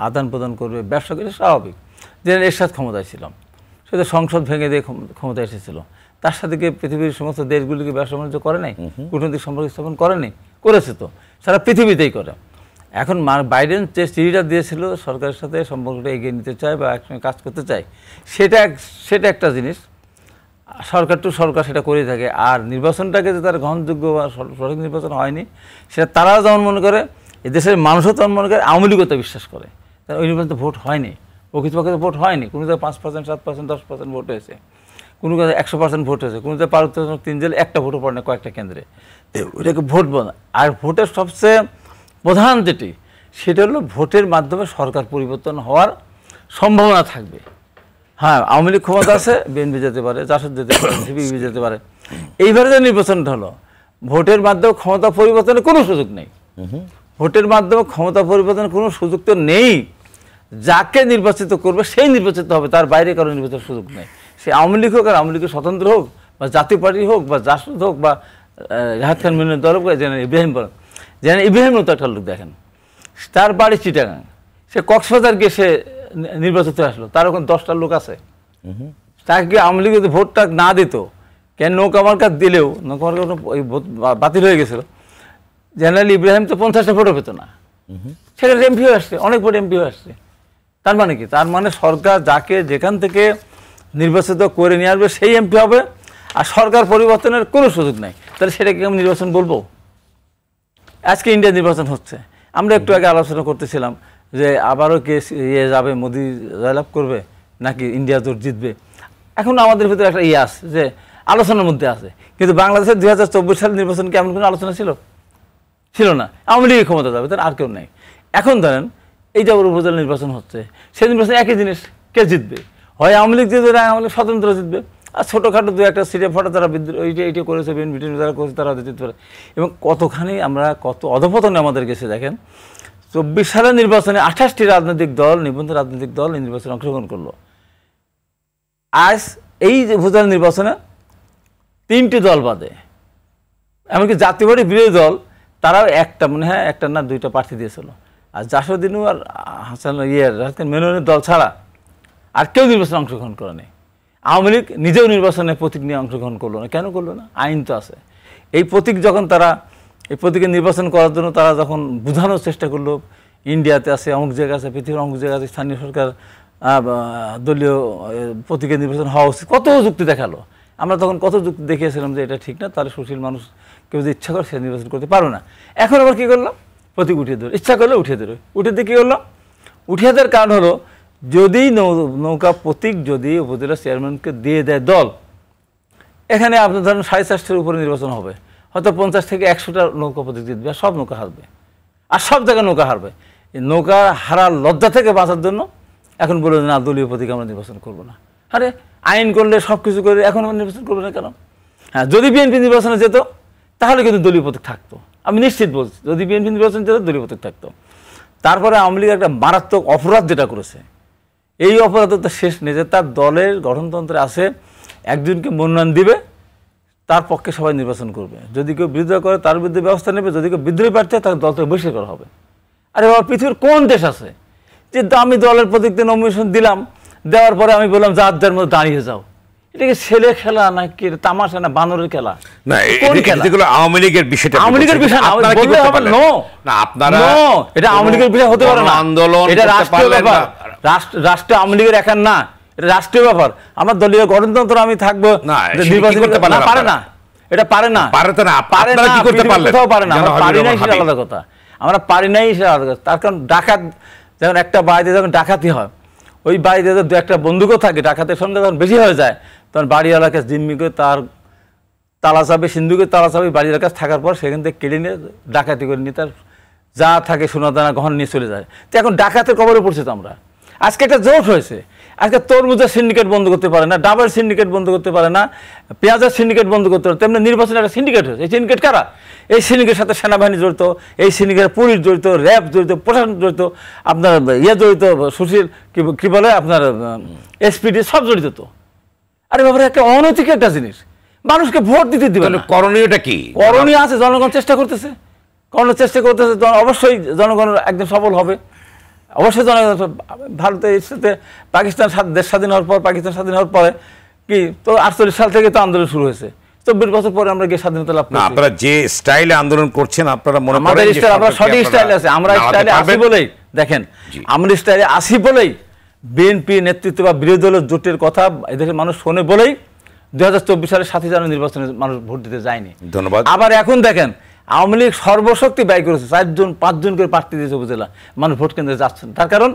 আদান প্রদান করবে ব্যবসা করে স্বাভাবিক যে এরশাদ ক্ষমতায় ছিলাম সেটা সংসদ ভেঙে দিয়ে ক্ষমতায় এসেছিল তার সাথে কি পৃথিবীর সমস্ত দেশগুলিকে ব্যবসা বাণিজ্য করে নাই কূটনৈতিক সম্পর্ক স্থাপন করে করেছে তো সারা পৃথিবীতেই করে এখন বাইডেন যে সিঁড়িটা দিয়েছিল সরকারের সাথে সম্পর্কটা এগিয়ে নিতে চায় বা একসঙ্গে কাজ করতে চায় সেটা সেটা একটা জিনিস সরকার টু সরকার সেটা করে থাকে আর নির্বাচনটাকে যে তার গ্রহণযোগ্য বা সঠিক নির্বাচন হয়নি সেটা তারাও যেমন মনে করে দেশের মানুষও তেমন মনে করে আওয়ামী বিশ্বাস করে তার ওই নির্বাচন ভোট হয়নি প্রকৃতপক্ষে তো ভোট হয়নি কোনো জায়গায় পাঁচ পার্সেন্ট সাত পার্সেন্ট দশ পার্সেন্ট ভোট হয়েছে কোনো কাজে একশো পার্সেন্ট ভোট হয়েছে কোনো পার্বত্য তিন জেলে একটা ভোটও পড়ে না কয়েকটা কেন্দ্রে ওইটাকে ভোট বন্ধ আর ভোটের সবচেয়ে প্রধান যেটি সেটা হলো ভোটের মাধ্যমে সরকার পরিবর্তন হওয়ার সম্ভাবনা থাকবে হ্যাঁ আওয়ামী লীগ ক্ষমতা আছে বিএনপি যেতে পারে জাসদ যেতে পারে সিপিবি যেতে পারে এইভাবে যে নির্বাচনটা হলো ভোটের মাধ্যমে ক্ষমতা পরিবর্তনের কোনো সুযোগ নেই ভোটের মাধ্যমে ক্ষমতা পরিবর্তনের কোনো সুযোগ তো নেই যাকে নির্বাচিত করবে সেই নির্বাচিত হবে তার বাইরে কারো নির্বাচনের সুযোগ নেই সে আওয়ামী লীগ হোক আর আওয়ামী লীগের স্বতন্ত্র হোক বা জাতীয় পার্টি হোক বা জাসদ হোক বা রাহাত খান মিনের দল হোক ইব্রাহিম বলেন যেন ইব্রাহিম মতো একটা লোক দেখেন তার বাড়ি চিটাগাং সে কক্সবাজার গিয়ে সে নির্বাচিত আসলো তার ওখানে দশটা লোক আছে তাকে কি আওয়ামী লীগ ভোটটা না দিত কেন নৌকা মার্কা দিলেও নৌকা মার্কা বাতিল হয়ে গেছিলো জেনারেল ইব্রাহিম তো পঞ্চাশটা ভোটও পেত না সেখানে এমপিও আসছে অনেক ভোট এমপিও আসছে তার মানে কি তার মানে সরকার যাকে যেখান থেকে নির্বাচিত করে নিয়ে আসবে সেই এমপি হবে আর সরকার পরিবর্তনের কোনো সুযোগ নাই তাহলে সেটাকে আমি নির্বাচন বলবো আজকে ইন্ডিয়া নির্বাচন হচ্ছে আমরা একটু আগে আলোচনা করতেছিলাম যে আবারও কে ইয়ে যাবে মোদি জয়লাভ করবে নাকি ইন্ডিয়া জোট জিতবে এখন আমাদের ভিতরে একটা ইয়ে আছে যে আলোচনার মধ্যে আছে কিন্তু বাংলাদেশের দুই হাজার চব্বিশ সালের নির্বাচন কি এমন কোনো আলোচনা ছিল ছিল না আওয়ামী লীগের ক্ষমতা যাবে তার আর কেউ নেই এখন ধরেন এই যে উপজেলা নির্বাচন হচ্ছে সেই নির্বাচন একই জিনিস কে জিতবে হয় আওয়ামী লীগ জিতবে না আওয়ামী লীগ স্বতন্ত্র জিতবে আর ছোটোখাটো দু একটা সিটে ফটো তারা বিদ্রোহ এইটা এইটা করেছে বিএনপি যারা করেছে তারা জিততে পারে এবং কতখানি আমরা কত অধপতনে আমাদের গেছে দেখেন চব্বিশ সালের নির্বাচনে আঠাশটি রাজনৈতিক দল নিবন্ধ রাজনৈতিক দল এই নির্বাচনে অংশগ্রহণ করলো আজ এই উপজেলা নির্বাচনে তিনটি দল বাদে এমনকি জাতীয়বাড়ি বিরোধী দল তারাও একটা মনে হয় একটা না দুইটা প্রার্থী দিয়েছিল আর জাসুদ্দিনু আর হাসান ইয়ে মেনুনের দল ছাড়া আর কেউ নির্বাচনে অংশগ্রহণ করেনি আওয়ামী লীগ নিজেও নির্বাচনে প্রতীক নিয়ে অংশগ্রহণ করলো না কেন করলো না আইন তো আছে এই প্রতীক যখন তারা এই প্রতীকে নির্বাচন করার জন্য তারা যখন বোঝানোর চেষ্টা করলো ইন্ডিয়াতে আছে অমুক জায়গা আছে পৃথিবীর অমুক জায়গা আছে স্থানীয় সরকার দলীয় প্রতীকের নির্বাচন হওয়া উচিত কত যুক্তি দেখালো আমরা তখন কত যুক্তি দেখিয়েছিলাম যে এটা ঠিক না তাহলে সুশীল মানুষ কেউ যদি ইচ্ছা করে সে নির্বাচন করতে পারো না এখন আবার কী করলাম প্রতীক উঠিয়ে দেবে ইচ্ছা করলে উঠিয়ে দেবে উঠে দিয়ে কী করলাম উঠিয়ে দেওয়ার কারণ হলো যদি নৌকা প্রতীক যদি উপজেলা চেয়ারম্যানকে দিয়ে দেয় দল এখানে আপনার ধরেন সাড়ে চারশোর উপরে নির্বাচন হবে হয়তো পঞ্চাশ থেকে একশোটা নৌকা প্রতীক দেবে সব নৌকা হারবে আর সব জায়গায় নৌকা হারবে নৌকা হারার লজ্জা থেকে বাঁচার জন্য এখন বলে না দলীয় প্রতীক আমরা নির্বাচন করব না আরে আইন করলে সব কিছু করে এখন আমরা নির্বাচন করবো না কেন হ্যাঁ যদি বিএনপি নির্বাচনে যেত তাহলে কিন্তু দলীয় প্রতীক থাকতো আমি নিশ্চিত বলছি যদি বিএনপি নির্বাচন যেত দলীয় প্রতীক থাকতো তারপরে আওয়ামী লীগ একটা মারাত্মক অপরাধ যেটা করেছে এই অপরাধের তো শেষ নেই যে তার দলের গঠনতন্ত্রে আছে একজনকে মনোনয়ন দিবে তার পক্ষে সবাই নির্বাচন করবে যদি কেউ বিদ্রোহ করে তার বিরুদ্ধে ব্যবস্থা নেবে যদি কেউ বিদ্রোহী প্রার্থী তাকে দল থেকে বহিষ্কার করা হবে আরে বাবা পৃথিবীর কোন দেশ আছে যে আমি দলের প্রতীকতে নমিনেশন দিলাম দেওয়ার পরে আমি বললাম যার যার মধ্যে দাঁড়িয়ে যাও এটা ছেলে খেলা না কি তামাশা না বানরের খেলা আওয়ামী লীগের বিষয় আপনারা আওয়ামী লীগের বিষয় হতে পারে না আন্দোলন এটা রাষ্ট্রীয় ব্যাপার রাষ্ট্র রাষ্ট্র আওয়ামী লীগের একার না এটা রাষ্ট্রীয় ব্যাপার আমার দলীয় গণতন্ত্র আমি থাকবো নির্বাচন পারে না এটা পারে না পারে না পারে না কোথাও পারে না আমরা পারি নাই সেটা আলাদা কথা আমরা পারি নাই সেটা আলাদা কথা তার কারণ ডাকাত যখন একটা বাড়িতে যখন ডাকাতি হয় ওই বাড়িতে যদি দু একটা বন্দুকও থাকে ডাকাতের সঙ্গে যখন বেশি হয়ে যায় তখন বাড়িওয়ালাকে জিম্মি করে তার তালা চাবে সিন্ধুকে তালা চাবে বাড়ির কাছে থাকার পর সেখান থেকে কেড়ে নিয়ে ডাকাতি করে নিয়ে তার যা থাকে সোনাদানা গহন নিয়ে চলে যায় তো এখন ডাকাতের কবরে পড়ছে তো আমরা আজকে একটা জোট হয়েছে আজকে তরমুজের সিন্ডিকেট বন্ধ করতে পারে না ডাবের সিন্ডিকেট বন্ধ করতে পারে না পেঁয়াজের সিন্ডিকেট বন্ধ করতে পারে তেমনি নির্বাচনের একটা সিন্ডিকেট হয়েছে এই সিন্ডিকেট কারা এই সিন্ডিকেটের সাথে সেনাবাহিনী জড়িত এই সিন্ডিকেট পুলিশ জড়িত র্যাব জড়িত প্রশাসন জড়িত আপনার ইয়ে জড়িত সুশীল কী বলে আপনার এসপিডি সব জড়িত তো আরে ব্যাপারে একটা অনৈতিক একটা জিনিস মানুষকে ভোট দিতে দিবে করণীয়টা কি করণীয় আছে জনগণ চেষ্টা করতেছে করণীয় চেষ্টা করতেছে অবশ্যই জনগণ একদম সফল হবে অবশ্যই জনগণ ভারতে সাথে পাকিস্তান দেশ স্বাধীন হওয়ার পর পাকিস্তান স্বাধীন হওয়ার পরে কি তো আটচল্লিশ সাল থেকে তো আন্দোলন শুরু হয়েছে চব্বিশ বছর পরে আমরা গিয়ে স্বাধীনতা লাভ করি আপনারা যে স্টাইলে আন্দোলন করছেন আপনারা মনে আমাদের স্টাইল আপনারা সঠিক স্টাইল আছে আমরা স্টাইলে আসি বলেই দেখেন আমরা স্টাইলে আসি বলেই বিএনপি নেতৃত্ব বা বিরোধী দলের জোটের কথা এদেশের মানুষ শোনে বলেই দু সালের সাতই জানুয়ারি নির্বাচনে মানুষ ভোট দিতে যায়নি ধন্যবাদ আবার এখন দেখেন আওয়ামী লীগ সর্বশক্তি ব্যয় করেছে চারজন পাঁচজন করে প্রার্থী দিয়েছে উপজেলা মানুষ ভোট কেন্দ্রে যাচ্ছেন তার কারণ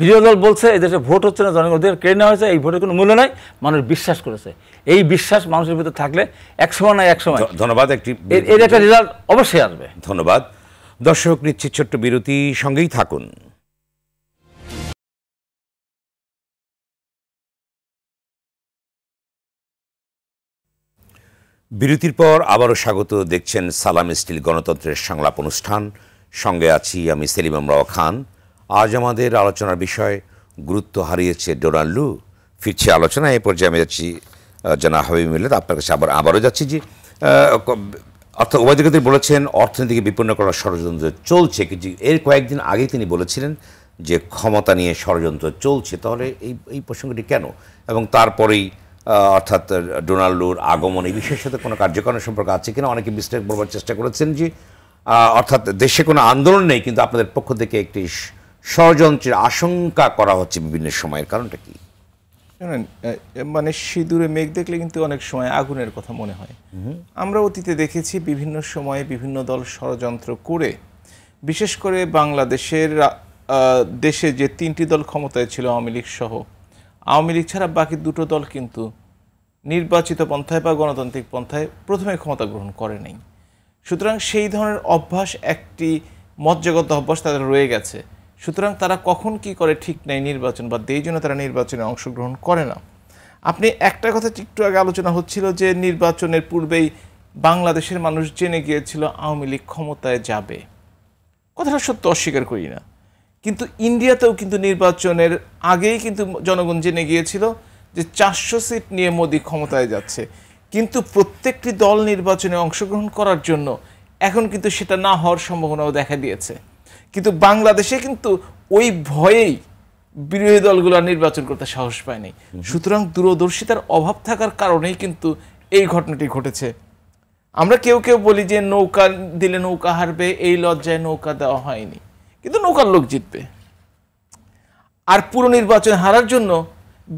বিরোধী দল বলছে এই দেশে ভোট হচ্ছে না জনগণ অধিকার কেড়ে নেওয়া হয়েছে এই ভোটের কোনো মূল্য নাই মানুষ বিশ্বাস করেছে এই বিশ্বাস মানুষের ভিতরে থাকলে এক সময় না এক সময় ধন্যবাদ একটি এর একটা রেজাল্ট অবশ্যই আসবে ধন্যবাদ দর্শক নিচ্ছি ছোট্ট বিরতি সঙ্গেই থাকুন বিরতির পর আবারও স্বাগত দেখছেন সালাম স্টিল গণতন্ত্রের সংলাপ অনুষ্ঠান সঙ্গে আছি আমি সেলিম আমরাও খান আজ আমাদের আলোচনার বিষয় গুরুত্ব হারিয়েছে ডোনাল্ড লু ফিরছে আলোচনা এ পর্যায়ে আমি যাচ্ছি জানা হবে মিলে আপনার কাছে আবার আবারও যাচ্ছি যে অর্থাৎ উপাধিকারী বলেছেন অর্থনীতিকে বিপন্ন করার ষড়যন্ত্র চলছে কিন্তু এর কয়েকদিন আগে তিনি বলেছিলেন যে ক্ষমতা নিয়ে ষড়যন্ত্র চলছে তাহলে এই এই প্রসঙ্গটি কেন এবং তারপরেই অর্থাৎ ডোনাল্ডোর আগমন এই বিষয়ের সাথে কোনো কার্যক্রম সম্পর্ক আছে কিনা অনেকে মিস্টেক করবার চেষ্টা করেছেন যে অর্থাৎ দেশে কোনো আন্দোলন নেই কিন্তু আপনাদের পক্ষ থেকে একটি ষড়যন্ত্রের আশঙ্কা করা হচ্ছে বিভিন্ন সময়ের কারণটা কি মানে সিঁদুরে মেঘ দেখলে কিন্তু অনেক সময় আগুনের কথা মনে হয় আমরা অতীতে দেখেছি বিভিন্ন সময়ে বিভিন্ন দল ষড়যন্ত্র করে বিশেষ করে বাংলাদেশের দেশে যে তিনটি দল ক্ষমতায় ছিল আওয়ামী লীগ সহ আওয়ামী লীগ ছাড়া বাকি দুটো দল কিন্তু নির্বাচিত পন্থায় বা গণতান্ত্রিক পন্থায় প্রথমে ক্ষমতা গ্রহণ করে নেই সুতরাং সেই ধরনের অভ্যাস একটি মজ্জাগত অভ্যাস তাদের রয়ে গেছে সুতরাং তারা কখন কি করে ঠিক নাই নির্বাচন বা দেই জন্য তারা নির্বাচনে অংশগ্রহণ করে না আপনি একটা কথা একটু আগে আলোচনা হচ্ছিল যে নির্বাচনের পূর্বেই বাংলাদেশের মানুষ জেনে গিয়েছিল আওয়ামী লীগ ক্ষমতায় যাবে কথাটা সত্য অস্বীকার করি না কিন্তু ইন্ডিয়াতেও কিন্তু নির্বাচনের আগেই কিন্তু জনগণ জেনে গিয়েছিল যে চারশো সিট নিয়ে মোদি ক্ষমতায় যাচ্ছে কিন্তু প্রত্যেকটি দল নির্বাচনে অংশগ্রহণ করার জন্য এখন কিন্তু সেটা না হওয়ার সম্ভাবনাও দেখা দিয়েছে কিন্তু বাংলাদেশে কিন্তু ওই ভয়েই বিরোধী দলগুলো নির্বাচন করতে সাহস পায়নি সুতরাং দূরদর্শিতার অভাব থাকার কারণেই কিন্তু এই ঘটনাটি ঘটেছে আমরা কেউ কেউ বলি যে নৌকা দিলে নৌকা হারবে এই লজ্জায় নৌকা দেওয়া হয়নি কিন্তু নৌকার লোক জিতবে আর পুরো নির্বাচন হারার জন্য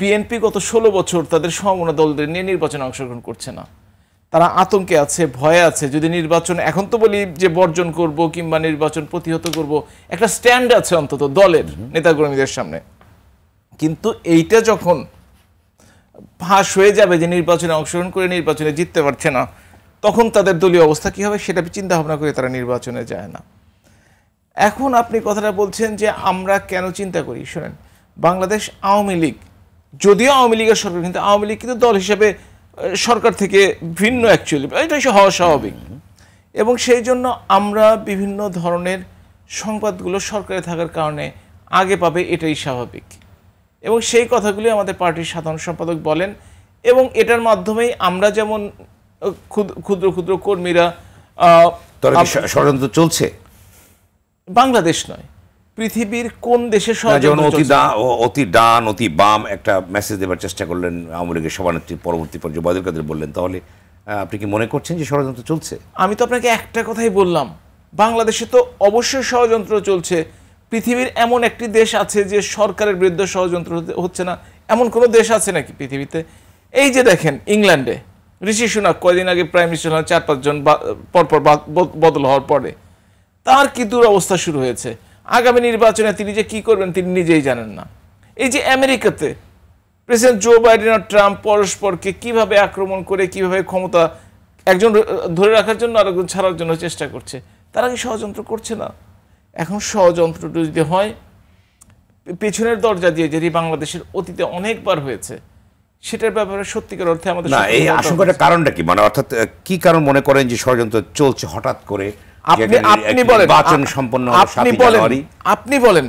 বিএনপি গত ষোলো বছর তাদের সমনা দলদের নিয়ে নির্বাচনে অংশগ্রহণ করছে না তারা আতঙ্কে আছে ভয়ে আছে যদি নির্বাচন এখন তো বলি যে বর্জন করব কিংবা নির্বাচন প্রতিহত করব একটা স্ট্যান্ড আছে অন্তত দলের নেতাকর্মীদের সামনে কিন্তু এইটা যখন ফাঁস হয়ে যাবে যে নির্বাচনে অংশগ্রহণ করে নির্বাচনে জিততে পারছে না তখন তাদের দলীয় অবস্থা কী হবে সেটা চিন্তা ভাবনা করে তারা নির্বাচনে যায় না এখন আপনি কথাটা বলছেন যে আমরা কেন চিন্তা করি শোনেন বাংলাদেশ আওয়ামী লীগ যদিও আওয়ামী লীগের সরকার কিন্তু আওয়ামী লীগ কিন্তু দল হিসাবে সরকার থেকে ভিন্ন অ্যাকচুয়ালি এটা হওয়া স্বাভাবিক এবং সেই জন্য আমরা বিভিন্ন ধরনের সংবাদগুলো সরকারে থাকার কারণে আগে পাবে এটাই স্বাভাবিক এবং সেই কথাগুলি আমাদের পার্টির সাধারণ সম্পাদক বলেন এবং এটার মাধ্যমেই আমরা যেমন ক্ষুদ্র ক্ষুদ্র কর্মীরা ষড়যন্ত্র চলছে বাংলাদেশ নয় পৃথিবীর কোন দেশে অতি ডান অতি বাম একটা মেসেজ দেবার চেষ্টা করলেন আওয়ামী লীগের সভানেত্রী পরবর্তী পর্যায়ে বাদুল কাদের বললেন তাহলে আপনি কি মনে করছেন যে ষড়যন্ত্র চলছে আমি তো আপনাকে একটা কথাই বললাম বাংলাদেশে তো অবশ্যই ষড়যন্ত্র চলছে পৃথিবীর এমন একটি দেশ আছে যে সরকারের বিরুদ্ধে ষড়যন্ত্র হচ্ছে না এমন কোনো দেশ আছে নাকি পৃথিবীতে এই যে দেখেন ইংল্যান্ডে ঋষি সুনাক কয়দিন আগে প্রাইম মিনিস্টার হলেন চার পাঁচজন পরপর বদল হওয়ার পরে তার কি দুরবস্থা শুরু হয়েছে আগামী নির্বাচনে তিনি যে কি করবেন তিনি নিজেই জানেন না এই যে আমেরিকাতে প্রেসিডেন্ট জো বাইডেন আর ট্রাম্প পরস্পরকে কিভাবে আক্রমণ করে কিভাবে ক্ষমতা একজন ধরে রাখার জন্য আরেকজন ছাড়ার জন্য চেষ্টা করছে তারা কি ষড়যন্ত্র করছে না এখন ষড়যন্ত্রটা যদি হয় পেছনের দরজা দিয়ে যেটি বাংলাদেশের অতীতে অনেকবার হয়েছে সেটার ব্যাপারে সত্যিকার অর্থে আমাদের এই আশঙ্কাটার কারণটা কি মানে অর্থাৎ কি কারণ মনে করেন যে ষড়যন্ত্র চলছে হঠাৎ করে আপনি আপনি বলেন নির্বাচন সম্পন্ন আপনি বলেন আপনি বলেন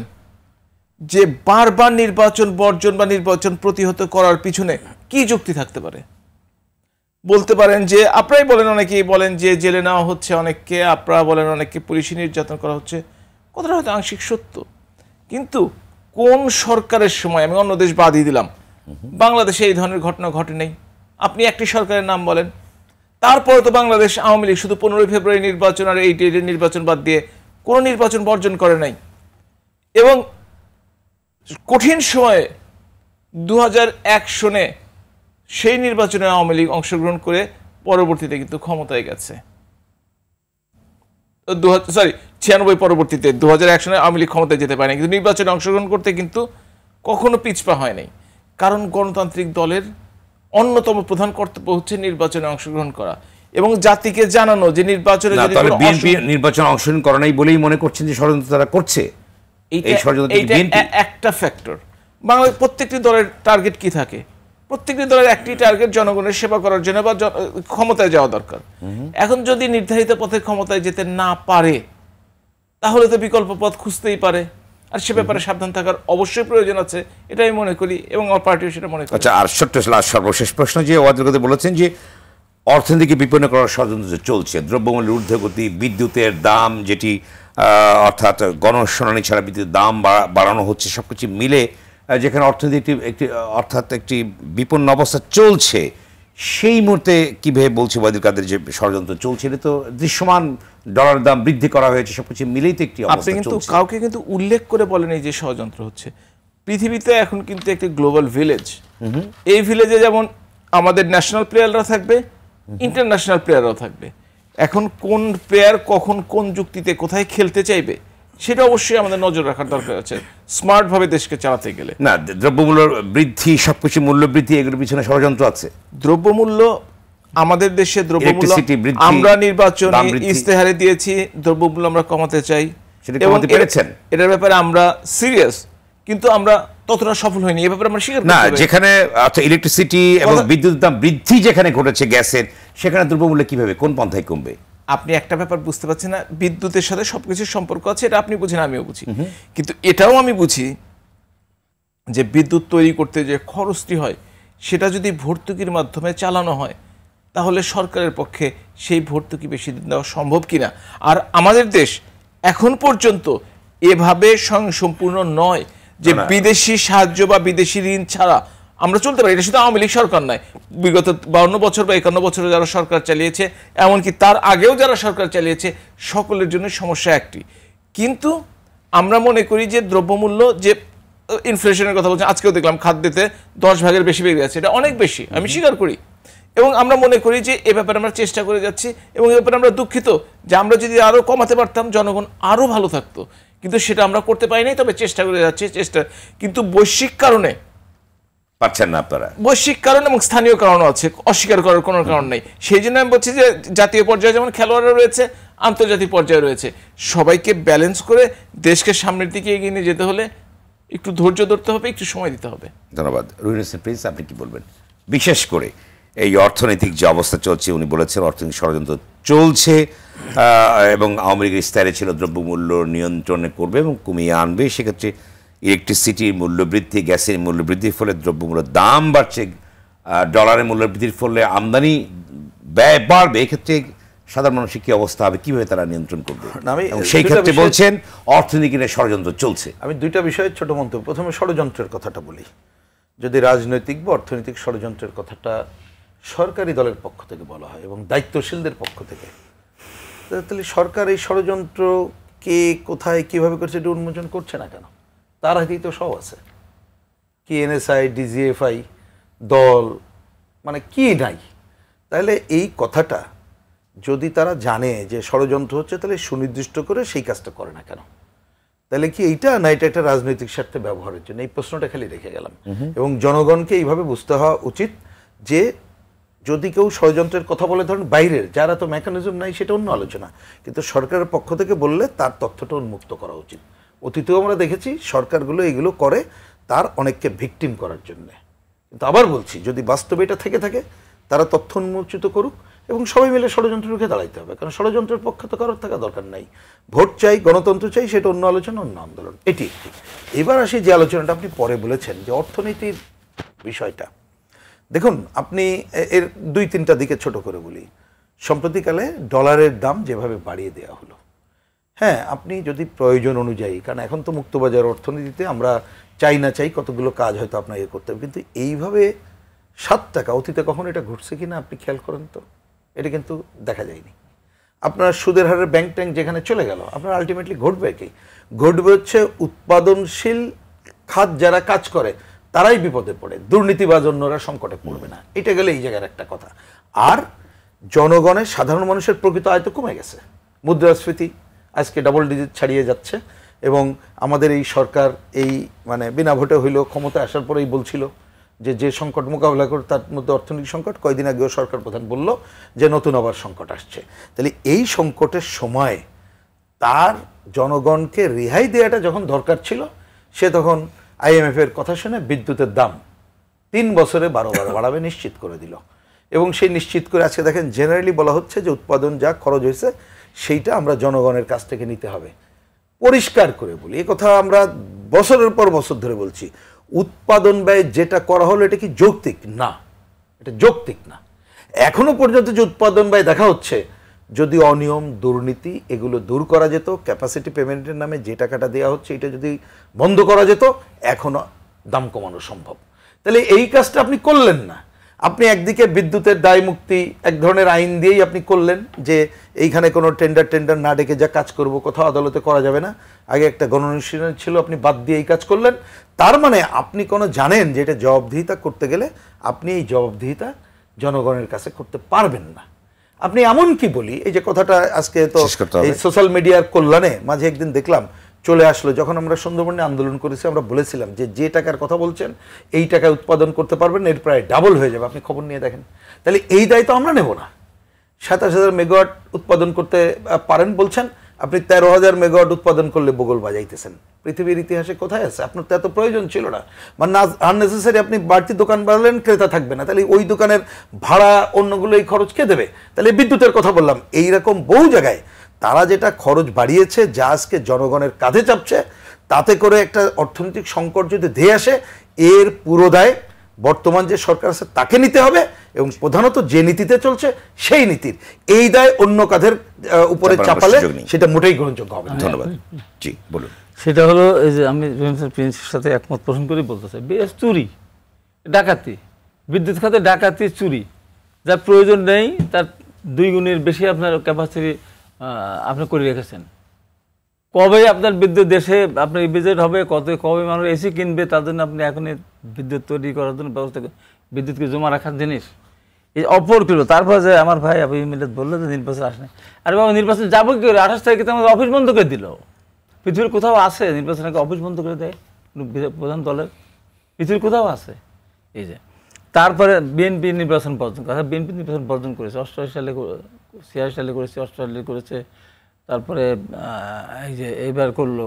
যে বারবার নির্বাচন বর্জন বা নির্বাচন প্রতিহত করার পিছনে কি যুক্তি থাকতে পারে বলতে পারেন যে আপনারাই বলেন অনেকেই বলেন যে জেলে নেওয়া হচ্ছে অনেককে আপনারা বলেন অনেককে পুলিশি নির্যাতন করা হচ্ছে কথাটা হয়তো আংশিক সত্য কিন্তু কোন সরকারের সময় আমি অন্য দেশ বাদই দিলাম বাংলাদেশে এই ধরনের ঘটনা ঘটে নেই আপনি একটি সরকারের নাম বলেন তারপরে তো বাংলাদেশ আওয়ামী লীগ শুধু পনেরোই ফেব্রুয়ারি নির্বাচন আর এই ডেটের নির্বাচন বাদ দিয়ে কোনো নির্বাচন বর্জন করে নাই এবং কঠিন সময়ে দু সনে সেই নির্বাচনে আওয়ামী লীগ অংশগ্রহণ করে পরবর্তীতে কিন্তু ক্ষমতায় গেছে দু সরি ছিয়ানব্বই পরবর্তীতে দু হাজার এক সনে আওয়ামী লীগ ক্ষমতায় যেতে পারেনি কিন্তু নির্বাচনে অংশগ্রহণ করতে কিন্তু কখনো পিছপা হয় নাই কারণ গণতান্ত্রিক দলের অন্যতম প্রধান কর্তব্য হচ্ছে নির্বাচনে অংশগ্রহণ করা এবং জাতিকে জানানো যে নির্বাচনে যদি বিএনপি নির্বাচনে অংশগ্রহণ করে নাই বলেই মনে করছেন যে ষড়যন্ত্র তারা করছে এই একটা ফ্যাক্টর বাংলায় প্রত্যেকটি দলের টার্গেট কি থাকে প্রত্যেকটি দলের একটি টার্গেট জনগণের সেবা করার জন্য বা ক্ষমতায় যাওয়া দরকার এখন যদি নির্ধারিত পথে ক্ষমতায় যেতে না পারে তাহলে তো বিকল্প পথ খুঁজতেই পারে আর সে ব্যাপারে সাবধান থাকার অবশ্যই প্রয়োজন আছে এটা আমি মনে করি এবং আমার পার্টিও সেটা মনে করি আচ্ছা আর সত্য সর্বশেষ প্রশ্ন যে ওয়াদের কথা বলেছেন যে অর্থনীতিকে বিপন্ন করার ষড়যন্ত্র যে চলছে দ্রব্যমূল্যের ঊর্ধ্বগতি বিদ্যুতের দাম যেটি অর্থাৎ গণশুনানি ছাড়া বিদ্যুতের দাম বাড়ানো হচ্ছে সব কিছু মিলে যেখানে অর্থনীতি একটি অর্থাৎ একটি বিপন্ন অবস্থা চলছে সেই মুহূর্তে কীভাবে বলছে ওয়াদির কাদের যে ষড়যন্ত্র চলছে এটা তো দৃশ্যমান ডলার দাম বৃদ্ধি করা হয়েছে সবকিছু মিলেই তো একটি আপনি কিন্তু কাউকে কিন্তু উল্লেখ করে বলেন এই যে ষড়যন্ত্র হচ্ছে পৃথিবীতে এখন কিন্তু একটি গ্লোবাল ভিলেজ এই ভিলেজে যেমন আমাদের ন্যাশনাল প্লেয়াররা থাকবে ইন্টারন্যাশনাল প্লেয়াররাও থাকবে এখন কোন প্লেয়ার কখন কোন যুক্তিতে কোথায় খেলতে চাইবে সেটা অবশ্যই আমাদের নজর রাখার দরকার আছে স্মার্টভাবে দেশকে চালাতে গেলে না দ্রব্যমূল্য বৃদ্ধি সবকিছু মূল্য বৃদ্ধি এগুলোর পিছনে ষড়যন্ত্র আছে দ্রব্যমূল্য আমাদের দেশে দ্রব্যমূল্য আমরা নির্বাচনে ইস্তেহারে দিয়েছি দ্রব্যমূল্য আমরা কমাতে চাই এটার ব্যাপারে আমরা সিরিয়াস কিন্তু আমরা ততটা সফল হয়নি এ ব্যাপারে আমরা স্বীকার না যেখানে আচ্ছা ইলেকট্রিসিটি এবং বিদ্যুৎ দাম বৃদ্ধি যেখানে ঘটেছে গ্যাসের সেখানে দ্রব্যমূল্য কিভাবে কোন পন্থায় কমবে আপনি একটা ব্যাপার বুঝতে পারছেন না বিদ্যুতের সাথে সবকিছুর সম্পর্ক আছে এটা আপনি বুঝেন আমিও বুঝি কিন্তু এটাও আমি বুঝি যে বিদ্যুৎ তৈরি করতে যে খরচটি হয় সেটা যদি ভর্তুকির মাধ্যমে চালানো হয় তাহলে সরকারের পক্ষে সেই ভর্তুকি বেশি দিন দেওয়া সম্ভব কিনা আর আমাদের দেশ এখন পর্যন্ত এভাবে সম্পূর্ণ নয় যে বিদেশি সাহায্য বা বিদেশি ঋণ ছাড়া আমরা চলতে পারি এটা শুধু আওয়ামী লীগ সরকার নয় বিগত বাউন্ন বছর বা একান্ন বছরে যারা সরকার চালিয়েছে এমনকি তার আগেও যারা সরকার চালিয়েছে সকলের জন্য সমস্যা একটি কিন্তু আমরা মনে করি যে দ্রব্যমূল্য যে ইনফ্লেশনের কথা বলছে আজকেও দেখলাম খাদ্যতে দশ ভাগের বেশি বেড়ে গেছে এটা অনেক বেশি আমি স্বীকার করি এবং আমরা মনে করি যে এ ব্যাপারে আমরা চেষ্টা করে যাচ্ছি এবং এ ব্যাপারে আমরা দুঃখিত যে আমরা যদি আরও কমাতে পারতাম জনগণ আরও ভালো থাকতো কিন্তু সেটা আমরা করতে পারি নাই তবে চেষ্টা করে যাচ্ছি চেষ্টা কিন্তু বৈশ্বিক কারণে পারছেন না আপনারা বৈশ্বিক কারণ এবং স্থানীয় কারণও আছে অস্বীকার করার কোনো কারণ নেই সেই জন্য আমি বলছি যে জাতীয় পর্যায়ে যেমন খেলোয়াড়রা রয়েছে আন্তর্জাতিক পর্যায়ে রয়েছে সবাইকে ব্যালেন্স করে দেশকে সামনের দিকে এগিয়ে নিয়ে যেতে হলে একটু ধৈর্য ধরতে হবে একটু সময় দিতে হবে ধন্যবাদ রুহিন হোসেন আপনি কি বলবেন বিশেষ করে এই অর্থনৈতিক যে অবস্থা চলছে উনি বলেছেন অর্থনৈতিক ষড়যন্ত্র চলছে এবং আওয়ামী লীগের স্তরে ছিল দ্রব্যমূল্য নিয়ন্ত্রণে করবে এবং কমিয়ে আনবে সেক্ষেত্রে ইলেকট্রিসিটির মূল্য বৃদ্ধি গ্যাসের মূল্য বৃদ্ধির ফলে দ্রব্যমূল্যের দাম বাড়ছে ডলারের মূল্য বৃদ্ধির ফলে আমদানি ব্যয় বাড়বে এক্ষেত্রে সাধারণ মানুষের কী অবস্থা হবে কীভাবে তারা নিয়ন্ত্রণ করবে সেই ক্ষেত্রে বলছেন অর্থনীতি নিয়ে ষড়যন্ত্র চলছে আমি দুইটা বিষয়ে ছোট মন্তব্য প্রথমে ষড়যন্ত্রের কথাটা বলি যদি রাজনৈতিক বা অর্থনৈতিক ষড়যন্ত্রের কথাটা সরকারি দলের পক্ষ থেকে বলা হয় এবং দায়িত্বশীলদের পক্ষ থেকে তাহলে সরকার এই ষড়যন্ত্র কে কোথায় কীভাবে করছে এটা উন্মোচন করছে না কেন তার হাতেই তো সব আছে কি এনএসআই ডিজিএফআই দল মানে কি নাই তাহলে এই কথাটা যদি তারা জানে যে ষড়যন্ত্র হচ্ছে তাহলে সুনির্দিষ্ট করে সেই কাজটা করে না কেন তাহলে কি এইটা না এটা একটা রাজনৈতিক স্বার্থে ব্যবহারের জন্য এই প্রশ্নটা খালি রেখে গেলাম এবং জনগণকে এইভাবে বুঝতে হওয়া উচিত যে যদি কেউ ষড়যন্ত্রের কথা বলে ধরেন বাইরের যারা তো মেকানিজম নাই সেটা অন্য আলোচনা কিন্তু সরকারের পক্ষ থেকে বললে তার তথ্যটা উন্মুক্ত করা উচিত অতীতেও আমরা দেখেছি সরকারগুলো এগুলো করে তার অনেককে ভিকটিম করার জন্যে কিন্তু আবার বলছি যদি বাস্তবে এটা থেকে থাকে তারা তথ্য উন্মোচিত করুক এবং সবাই মিলে ষড়যন্ত্র রুখে দাঁড়াইতে হবে কারণ ষড়যন্ত্রের পক্ষে তো কারোর থাকা দরকার নাই ভোট চাই গণতন্ত্র চাই সেটা অন্য আলোচনা অন্য আন্দোলন এটি একটি এবার আসি যে আলোচনাটা আপনি পরে বলেছেন যে অর্থনীতির বিষয়টা দেখুন আপনি এর দুই তিনটা দিকে ছোট করে বলি সম্প্রতিকালে ডলারের দাম যেভাবে বাড়িয়ে দেওয়া হলো হ্যাঁ আপনি যদি প্রয়োজন অনুযায়ী কারণ এখন তো মুক্তবাজার অর্থনীতিতে আমরা চাই না চাই কতগুলো কাজ হয়তো আপনাকে করতে হবে কিন্তু এইভাবে সাত টাকা অতীতে কখন এটা ঘটছে কি না আপনি খেয়াল করেন তো এটা কিন্তু দেখা যায়নি আপনার সুদের হারের ব্যাংক ট্যাঙ্ক যেখানে চলে গেল আপনার আলটিমেটলি ঘটবে কি ঘটবে হচ্ছে উৎপাদনশীল খাত যারা কাজ করে তারাই বিপদে পড়ে দুর্নীতিবাজ অন্যরা সংকটে পড়বে না এটা গেলে এই জায়গার একটা কথা আর জনগণের সাধারণ মানুষের প্রকৃত আয় তো কমে গেছে মুদ্রাস্ফীতি আজকে ডাবল ডিজিট ছাড়িয়ে যাচ্ছে এবং আমাদের এই সরকার এই মানে বিনা ভোটে হইল ক্ষমতা আসার পরেই বলছিল যে যে সংকট মোকাবিলা করে তার মধ্যে অর্থনৈতিক সংকট কয়েকদিন আগেও সরকার প্রধান বলল যে নতুন আবার সংকট আসছে তাহলে এই সংকটের সময় তার জনগণকে রেহাই দেওয়াটা যখন দরকার ছিল সে তখন আইএমএফ এর কথা শুনে বিদ্যুতের দাম তিন বছরে বারো বারো বাড়াবে নিশ্চিত করে দিল এবং সেই নিশ্চিত করে আজকে দেখেন জেনারেলি বলা হচ্ছে যে উৎপাদন যা খরচ হয়েছে সেইটা আমরা জনগণের কাছ থেকে নিতে হবে পরিষ্কার করে বলি এ কথা আমরা বছরের পর বছর ধরে বলছি উৎপাদন ব্যয় যেটা করা হলো এটা কি যৌক্তিক না এটা যৌক্তিক না এখনো পর্যন্ত যে উৎপাদন ব্যয় দেখা হচ্ছে যদি অনিয়ম দুর্নীতি এগুলো দূর করা যেত ক্যাপাসিটি পেমেন্টের নামে যে টাকাটা দেওয়া হচ্ছে এটা যদি বন্ধ করা যেত এখনও দাম কমানো সম্ভব তাহলে এই কাজটা আপনি করলেন না আপনি একদিকে বিদ্যুতের দায় মুক্তি এক ধরনের আইন দিয়েই আপনি করলেন যে এইখানে কোনো টেন্ডার টেন্ডার না ডেকে যা কাজ করব কোথাও আদালতে করা যাবে না আগে একটা গণনুশীলন ছিল আপনি বাদ দিয়ে এই কাজ করলেন তার মানে আপনি কোনো জানেন যে এটা জবাবদিহিতা করতে গেলে আপনি এই জবাবদিহিতা জনগণের কাছে করতে পারবেন না আপনি এমন কি বলি এই যে কথাটা আজকে তো এই সোশ্যাল মিডিয়ার কল্যাণে মাঝে একদিন দেখলাম চলে আসলো যখন আমরা সুন্দরবনে আন্দোলন করেছি আমরা বলেছিলাম যে যে টাকার কথা বলছেন এই টাকায় উৎপাদন করতে পারবেন এর প্রায় ডাবল হয়ে যাবে আপনি খবর নিয়ে দেখেন তাহলে এই দায়িত্ব আমরা নেব না সাতাশ হাজার মেগাওয়াট উৎপাদন করতে পারেন বলছেন আপনি তেরো হাজার মেগাওয়াট উৎপাদন করলে বগল বাজাইতেছেন পৃথিবীর ইতিহাসে কোথায় আছে আপনার তো এত প্রয়োজন ছিল না মানে না আননেসেসারি আপনি বাড়তি দোকান বাড়লেন ক্রেতা থাকবে না তাহলে ওই দোকানের ভাড়া অন্যগুলো এই খরচ কে দেবে তাহলে বিদ্যুতের কথা বললাম এই রকম বহু জায়গায় তারা যেটা খরচ বাড়িয়েছে যা আজকে জনগণের কাঁধে চাপছে তাতে করে একটা অর্থনৈতিক সংকট যদি ধেয়ে আসে এর পুরোদায় বর্তমান যে সরকার আছে তাকে নিতে হবে এবং প্রধানত যে নীতিতে চলছে সেই নীতির এই দায় অন্য কাঁধের উপরে চাপালে সেটা মোটেই গ্রহণযোগ্য হবে ধন্যবাদ জি বলুন সেটা হলো এই যে আমি প্রিন্সের সাথে একমত পোষণ করে বলতে চাই বেশ চুরি ডাকাতি বিদ্যুৎ খাতে ডাকাতি চুরি যার প্রয়োজন নেই তার দুই গুণের বেশি আপনার ক্যাপাসিটি আপনি করে রেখেছেন কবে আপনার বিদ্যুৎ দেশে আপনার ভিজিট হবে কত কবে মানুষ এসি কিনবে তার জন্য আপনি এখনই বিদ্যুৎ তৈরি করার জন্য ব্যবস্থা বিদ্যুৎকে জমা রাখার জিনিস এই অপর কিলো তারপর যে আমার ভাই আপনি মিলে বললো যে নির্বাচন আসে আরে বাবা নির্বাচন যাবো কি করে আঠাশ তারিখে তো আমাদের অফিস বন্ধ করে দিল পৃথিবীর কোথাও আছে নির্বাচনকে অফিস বন্ধ করে দেয় প্রধান দলের পৃথিবীর কোথাও আছে এই যে তারপরে বিএনপি নির্বাচন বর্জন কথা বিএনপি নির্বাচন বর্জন করেছে অষ্টআশি সালে ছিয়াশি সালে করেছে অষ্টআশি সালে করেছে তারপরে এই যে এইবার করলো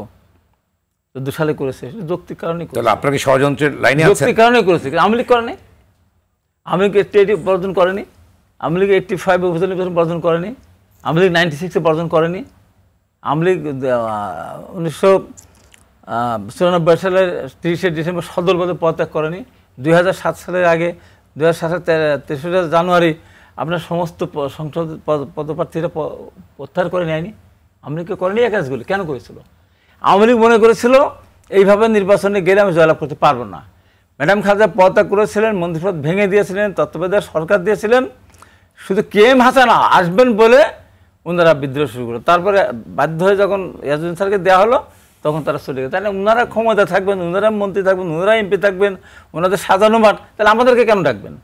চোদ্দ সালে করেছে যৌক্তিক কারণে আপনাকে আপনার ষড়যন্ত্রের লাইনে যৌক্তিক কারণে করেছে আওয়ামী লীগ করেনি আওয়ামী লীগ এইটি এইটি বর্জন করেনি আওয়ামী লীগ এইটটি ফাইভ উপজেলা নির্বাচন বর্জন করেনি আওয়ামী লীগ নাইনটি সিক্সে বর্জন করেনি আওয়ামী লীগ উনিশশো চুরানব্বই সালের তিরিশে ডিসেম্বর সদল পদে পদত্যাগ করেনি দুই সালের আগে দু হাজার সাত তেসরা জানুয়ারি আপনার সমস্ত সংসদ পদপ্রার্থীরা প্রত্যাহার করে নেয়নি আওয়ামী কেউ করেনি এই কাজগুলো কেন করেছিল আওয়ামী লীগ মনে করেছিল এইভাবে নির্বাচনে গেলে আমি জয়লাভ করতে পারবো না ম্যাডাম খাজা পদত্যাগ করেছিলেন মন্ত্রিপদ ভেঙে দিয়েছিলেন তত্ত্বাবধায়ক সরকার দিয়েছিলেন শুধু কে এম হাসান আসবেন বলে ওনারা বিদ্রোহ শুরু করলো তারপরে বাধ্য হয়ে যখন ইয়াজুদ্দিন স্যারকে দেওয়া হলো তখন তারা চলে গেল তাহলে ওনারা ক্ষমতা থাকবেন ওনারা মন্ত্রী থাকবেন ওনারা এমপি থাকবেন ওনাদের সাজানো মাঠ তাহলে আমাদেরকে কেন ডাকবেন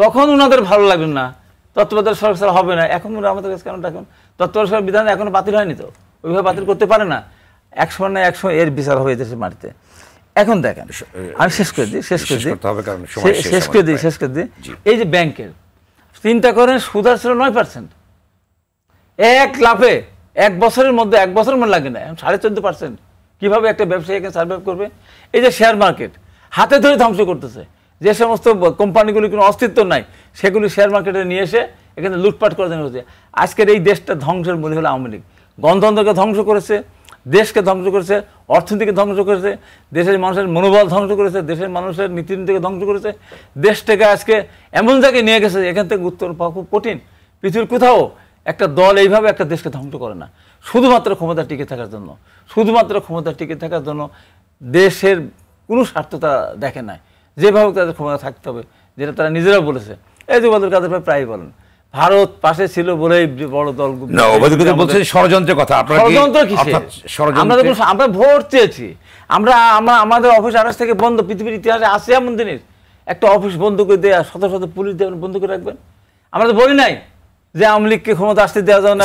তখন ওনাদের ভালো লাগবে না তত্ত্বাবধায়ক সরকার হবে না এখন ওনারা আমাদের কাছে কেন ডাকবেন তত্ত্বাবধায়ক বিধান এখনো বাতিল হয়নি তো ওইভাবে বাতিল করতে পারে না একশো না একশো এর বিচার হবে দেশের মাটিতে এখন দেখেন আমি শেষ করে দিই শেষ করে দিই শেষ করে দিই শেষ করে দিই এই যে ব্যাংকের চিন্তা করেন সুদার ছিল নয় পার্সেন্ট এক লাফে এক বছরের মধ্যে এক বছর মনে লাগে না এখন সাড়ে চোদ্দ পার্সেন্ট কীভাবে একটা ব্যবসায়ী এখানে সার্ভাইভ করবে এই যে শেয়ার মার্কেট হাতে ধরে ধ্বংস করতেছে যে সমস্ত কোম্পানিগুলি কোনো অস্তিত্ব নাই সেগুলি শেয়ার মার্কেটে নিয়ে এসে এখানে লুটপাট করে জন্য হচ্ছে আজকের এই দেশটা ধ্বংসের মূল হলো আওয়ামী লীগ গণতন্ত্রকে ধ্বংস করেছে দেশকে ধ্বংস করেছে অর্থনীতিকে ধ্বংস করেছে দেশের মানুষের মনোবল ধ্বংস করেছে দেশের মানুষের নীতিনীতিকে ধ্বংস করেছে দেশটাকে আজকে এমন জায়গায় নিয়ে গেছে এখান থেকে উত্তর পাওয়া খুব কঠিন পৃথিবীর কোথাও একটা দল এইভাবে একটা দেশকে ধ্বংস করে না শুধুমাত্র ক্ষমতা টিকে থাকার জন্য শুধুমাত্র ক্ষমতা টিকে থাকার জন্য দেশের কোনো স্বার্থ তারা দেখে নাই যেভাবে তাদের ক্ষমতা থাকতে হবে যেটা তারা নিজেরাও বলেছে এই যুবাদের কাজের প্রায় বলেন ভারত পাশে ছিল বলেই বড় দল না বলছেন ষড়যন্ত্রের কথা আপনারা ষড়যন্ত্র কিসে আমরা দেখুন আমরা ভোট চেয়েছি আমরা আমরা আমাদের অফিস আড়াস থেকে বন্ধ পৃথিবীর ইতিহাসে আসে এমন দিনের একটা অফিস বন্ধ করে দেওয়া শত শত পুলিশ দেবেন বন্ধ করে রাখবেন আমরা তো বলি নাই যে আওয়ামী লীগকে ক্ষমতা আসতে দেওয়া যাবে না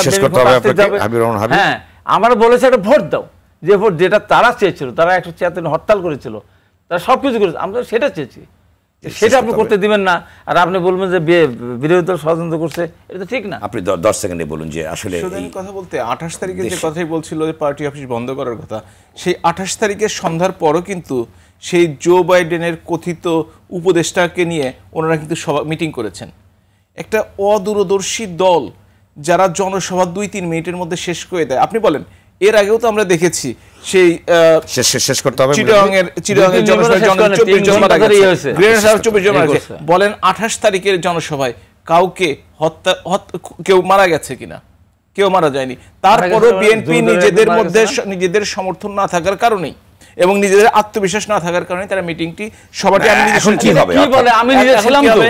হ্যাঁ আমার বলেছে একটা ভোট দাও যে ভোট যেটা তারা চেয়েছিল তারা একশো ছিয়াত্তর হরতাল করেছিল তারা সব কিছু করেছিল আমরা সেটা চেয়েছি সেটা আপনি করতে দিবেন না আর আপনি বলবেন যে বিরোধী দল ষড়যন্ত্র করছে এটা তো ঠিক না আপনি দশ সেকেন্ডে বলুন যে আসলে কথা বলতে আঠাশ তারিখে যে কথাই বলছিল যে পার্টি অফিস বন্ধ করার কথা সেই আঠাশ তারিখের সন্ধ্যার পরও কিন্তু সেই জো বাইডেনের কথিত উপদেষ্টাকে নিয়ে ওনারা কিন্তু সভা মিটিং করেছেন একটা অদূরদর্শী দল যারা জনসভা দুই তিন মিনিটের মধ্যে শেষ করে দেয় আপনি বলেন এর আগেও তো আমরা দেখেছি সেই শেষ করতে হবে চিটাংয়ের চিটাংয়ের জনসভায় চব্বিশ জন মারা গেছে গ্রেনেড সাহেব চব্বিশ জন মারা গেছে বলেন আঠাশ তারিখের জনসভায় কাউকে হত্যা কেউ মারা গেছে কিনা কেউ মারা যায়নি তারপরও মানে বিএনপি নিজেদের মধ্যে নিজেদের সমর্থন না থাকার কারণেই এবং নিজেদের আত্মবিশ্বাস না থাকার কারণে তারা মিটিংটি সবাটি আমি নিজে কি হবে কি বলে আমি নিজে ছিলাম তো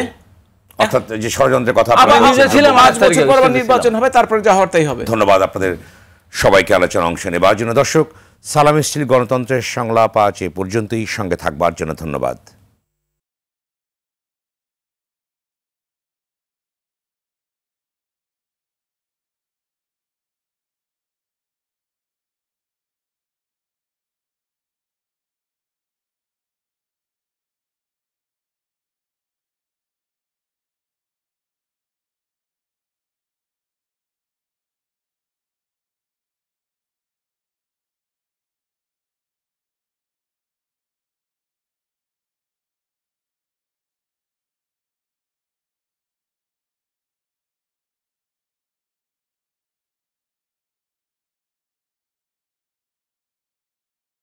অর্থাৎ যে ষড়যন্ত্রের কথা আমি নিজে ছিলাম আজ বছর পর নির্বাচন হবে তারপরে যা হওয়ার তাই হবে ধন্যবাদ আপনাদের সবাইকে আলোচনা অংশ নেবার জন্য দর্শক সালাম স্টিল গণতন্ত্রের সংলাপ আজ এ পর্যন্তই সঙ্গে থাকবার জন্য ধন্যবাদ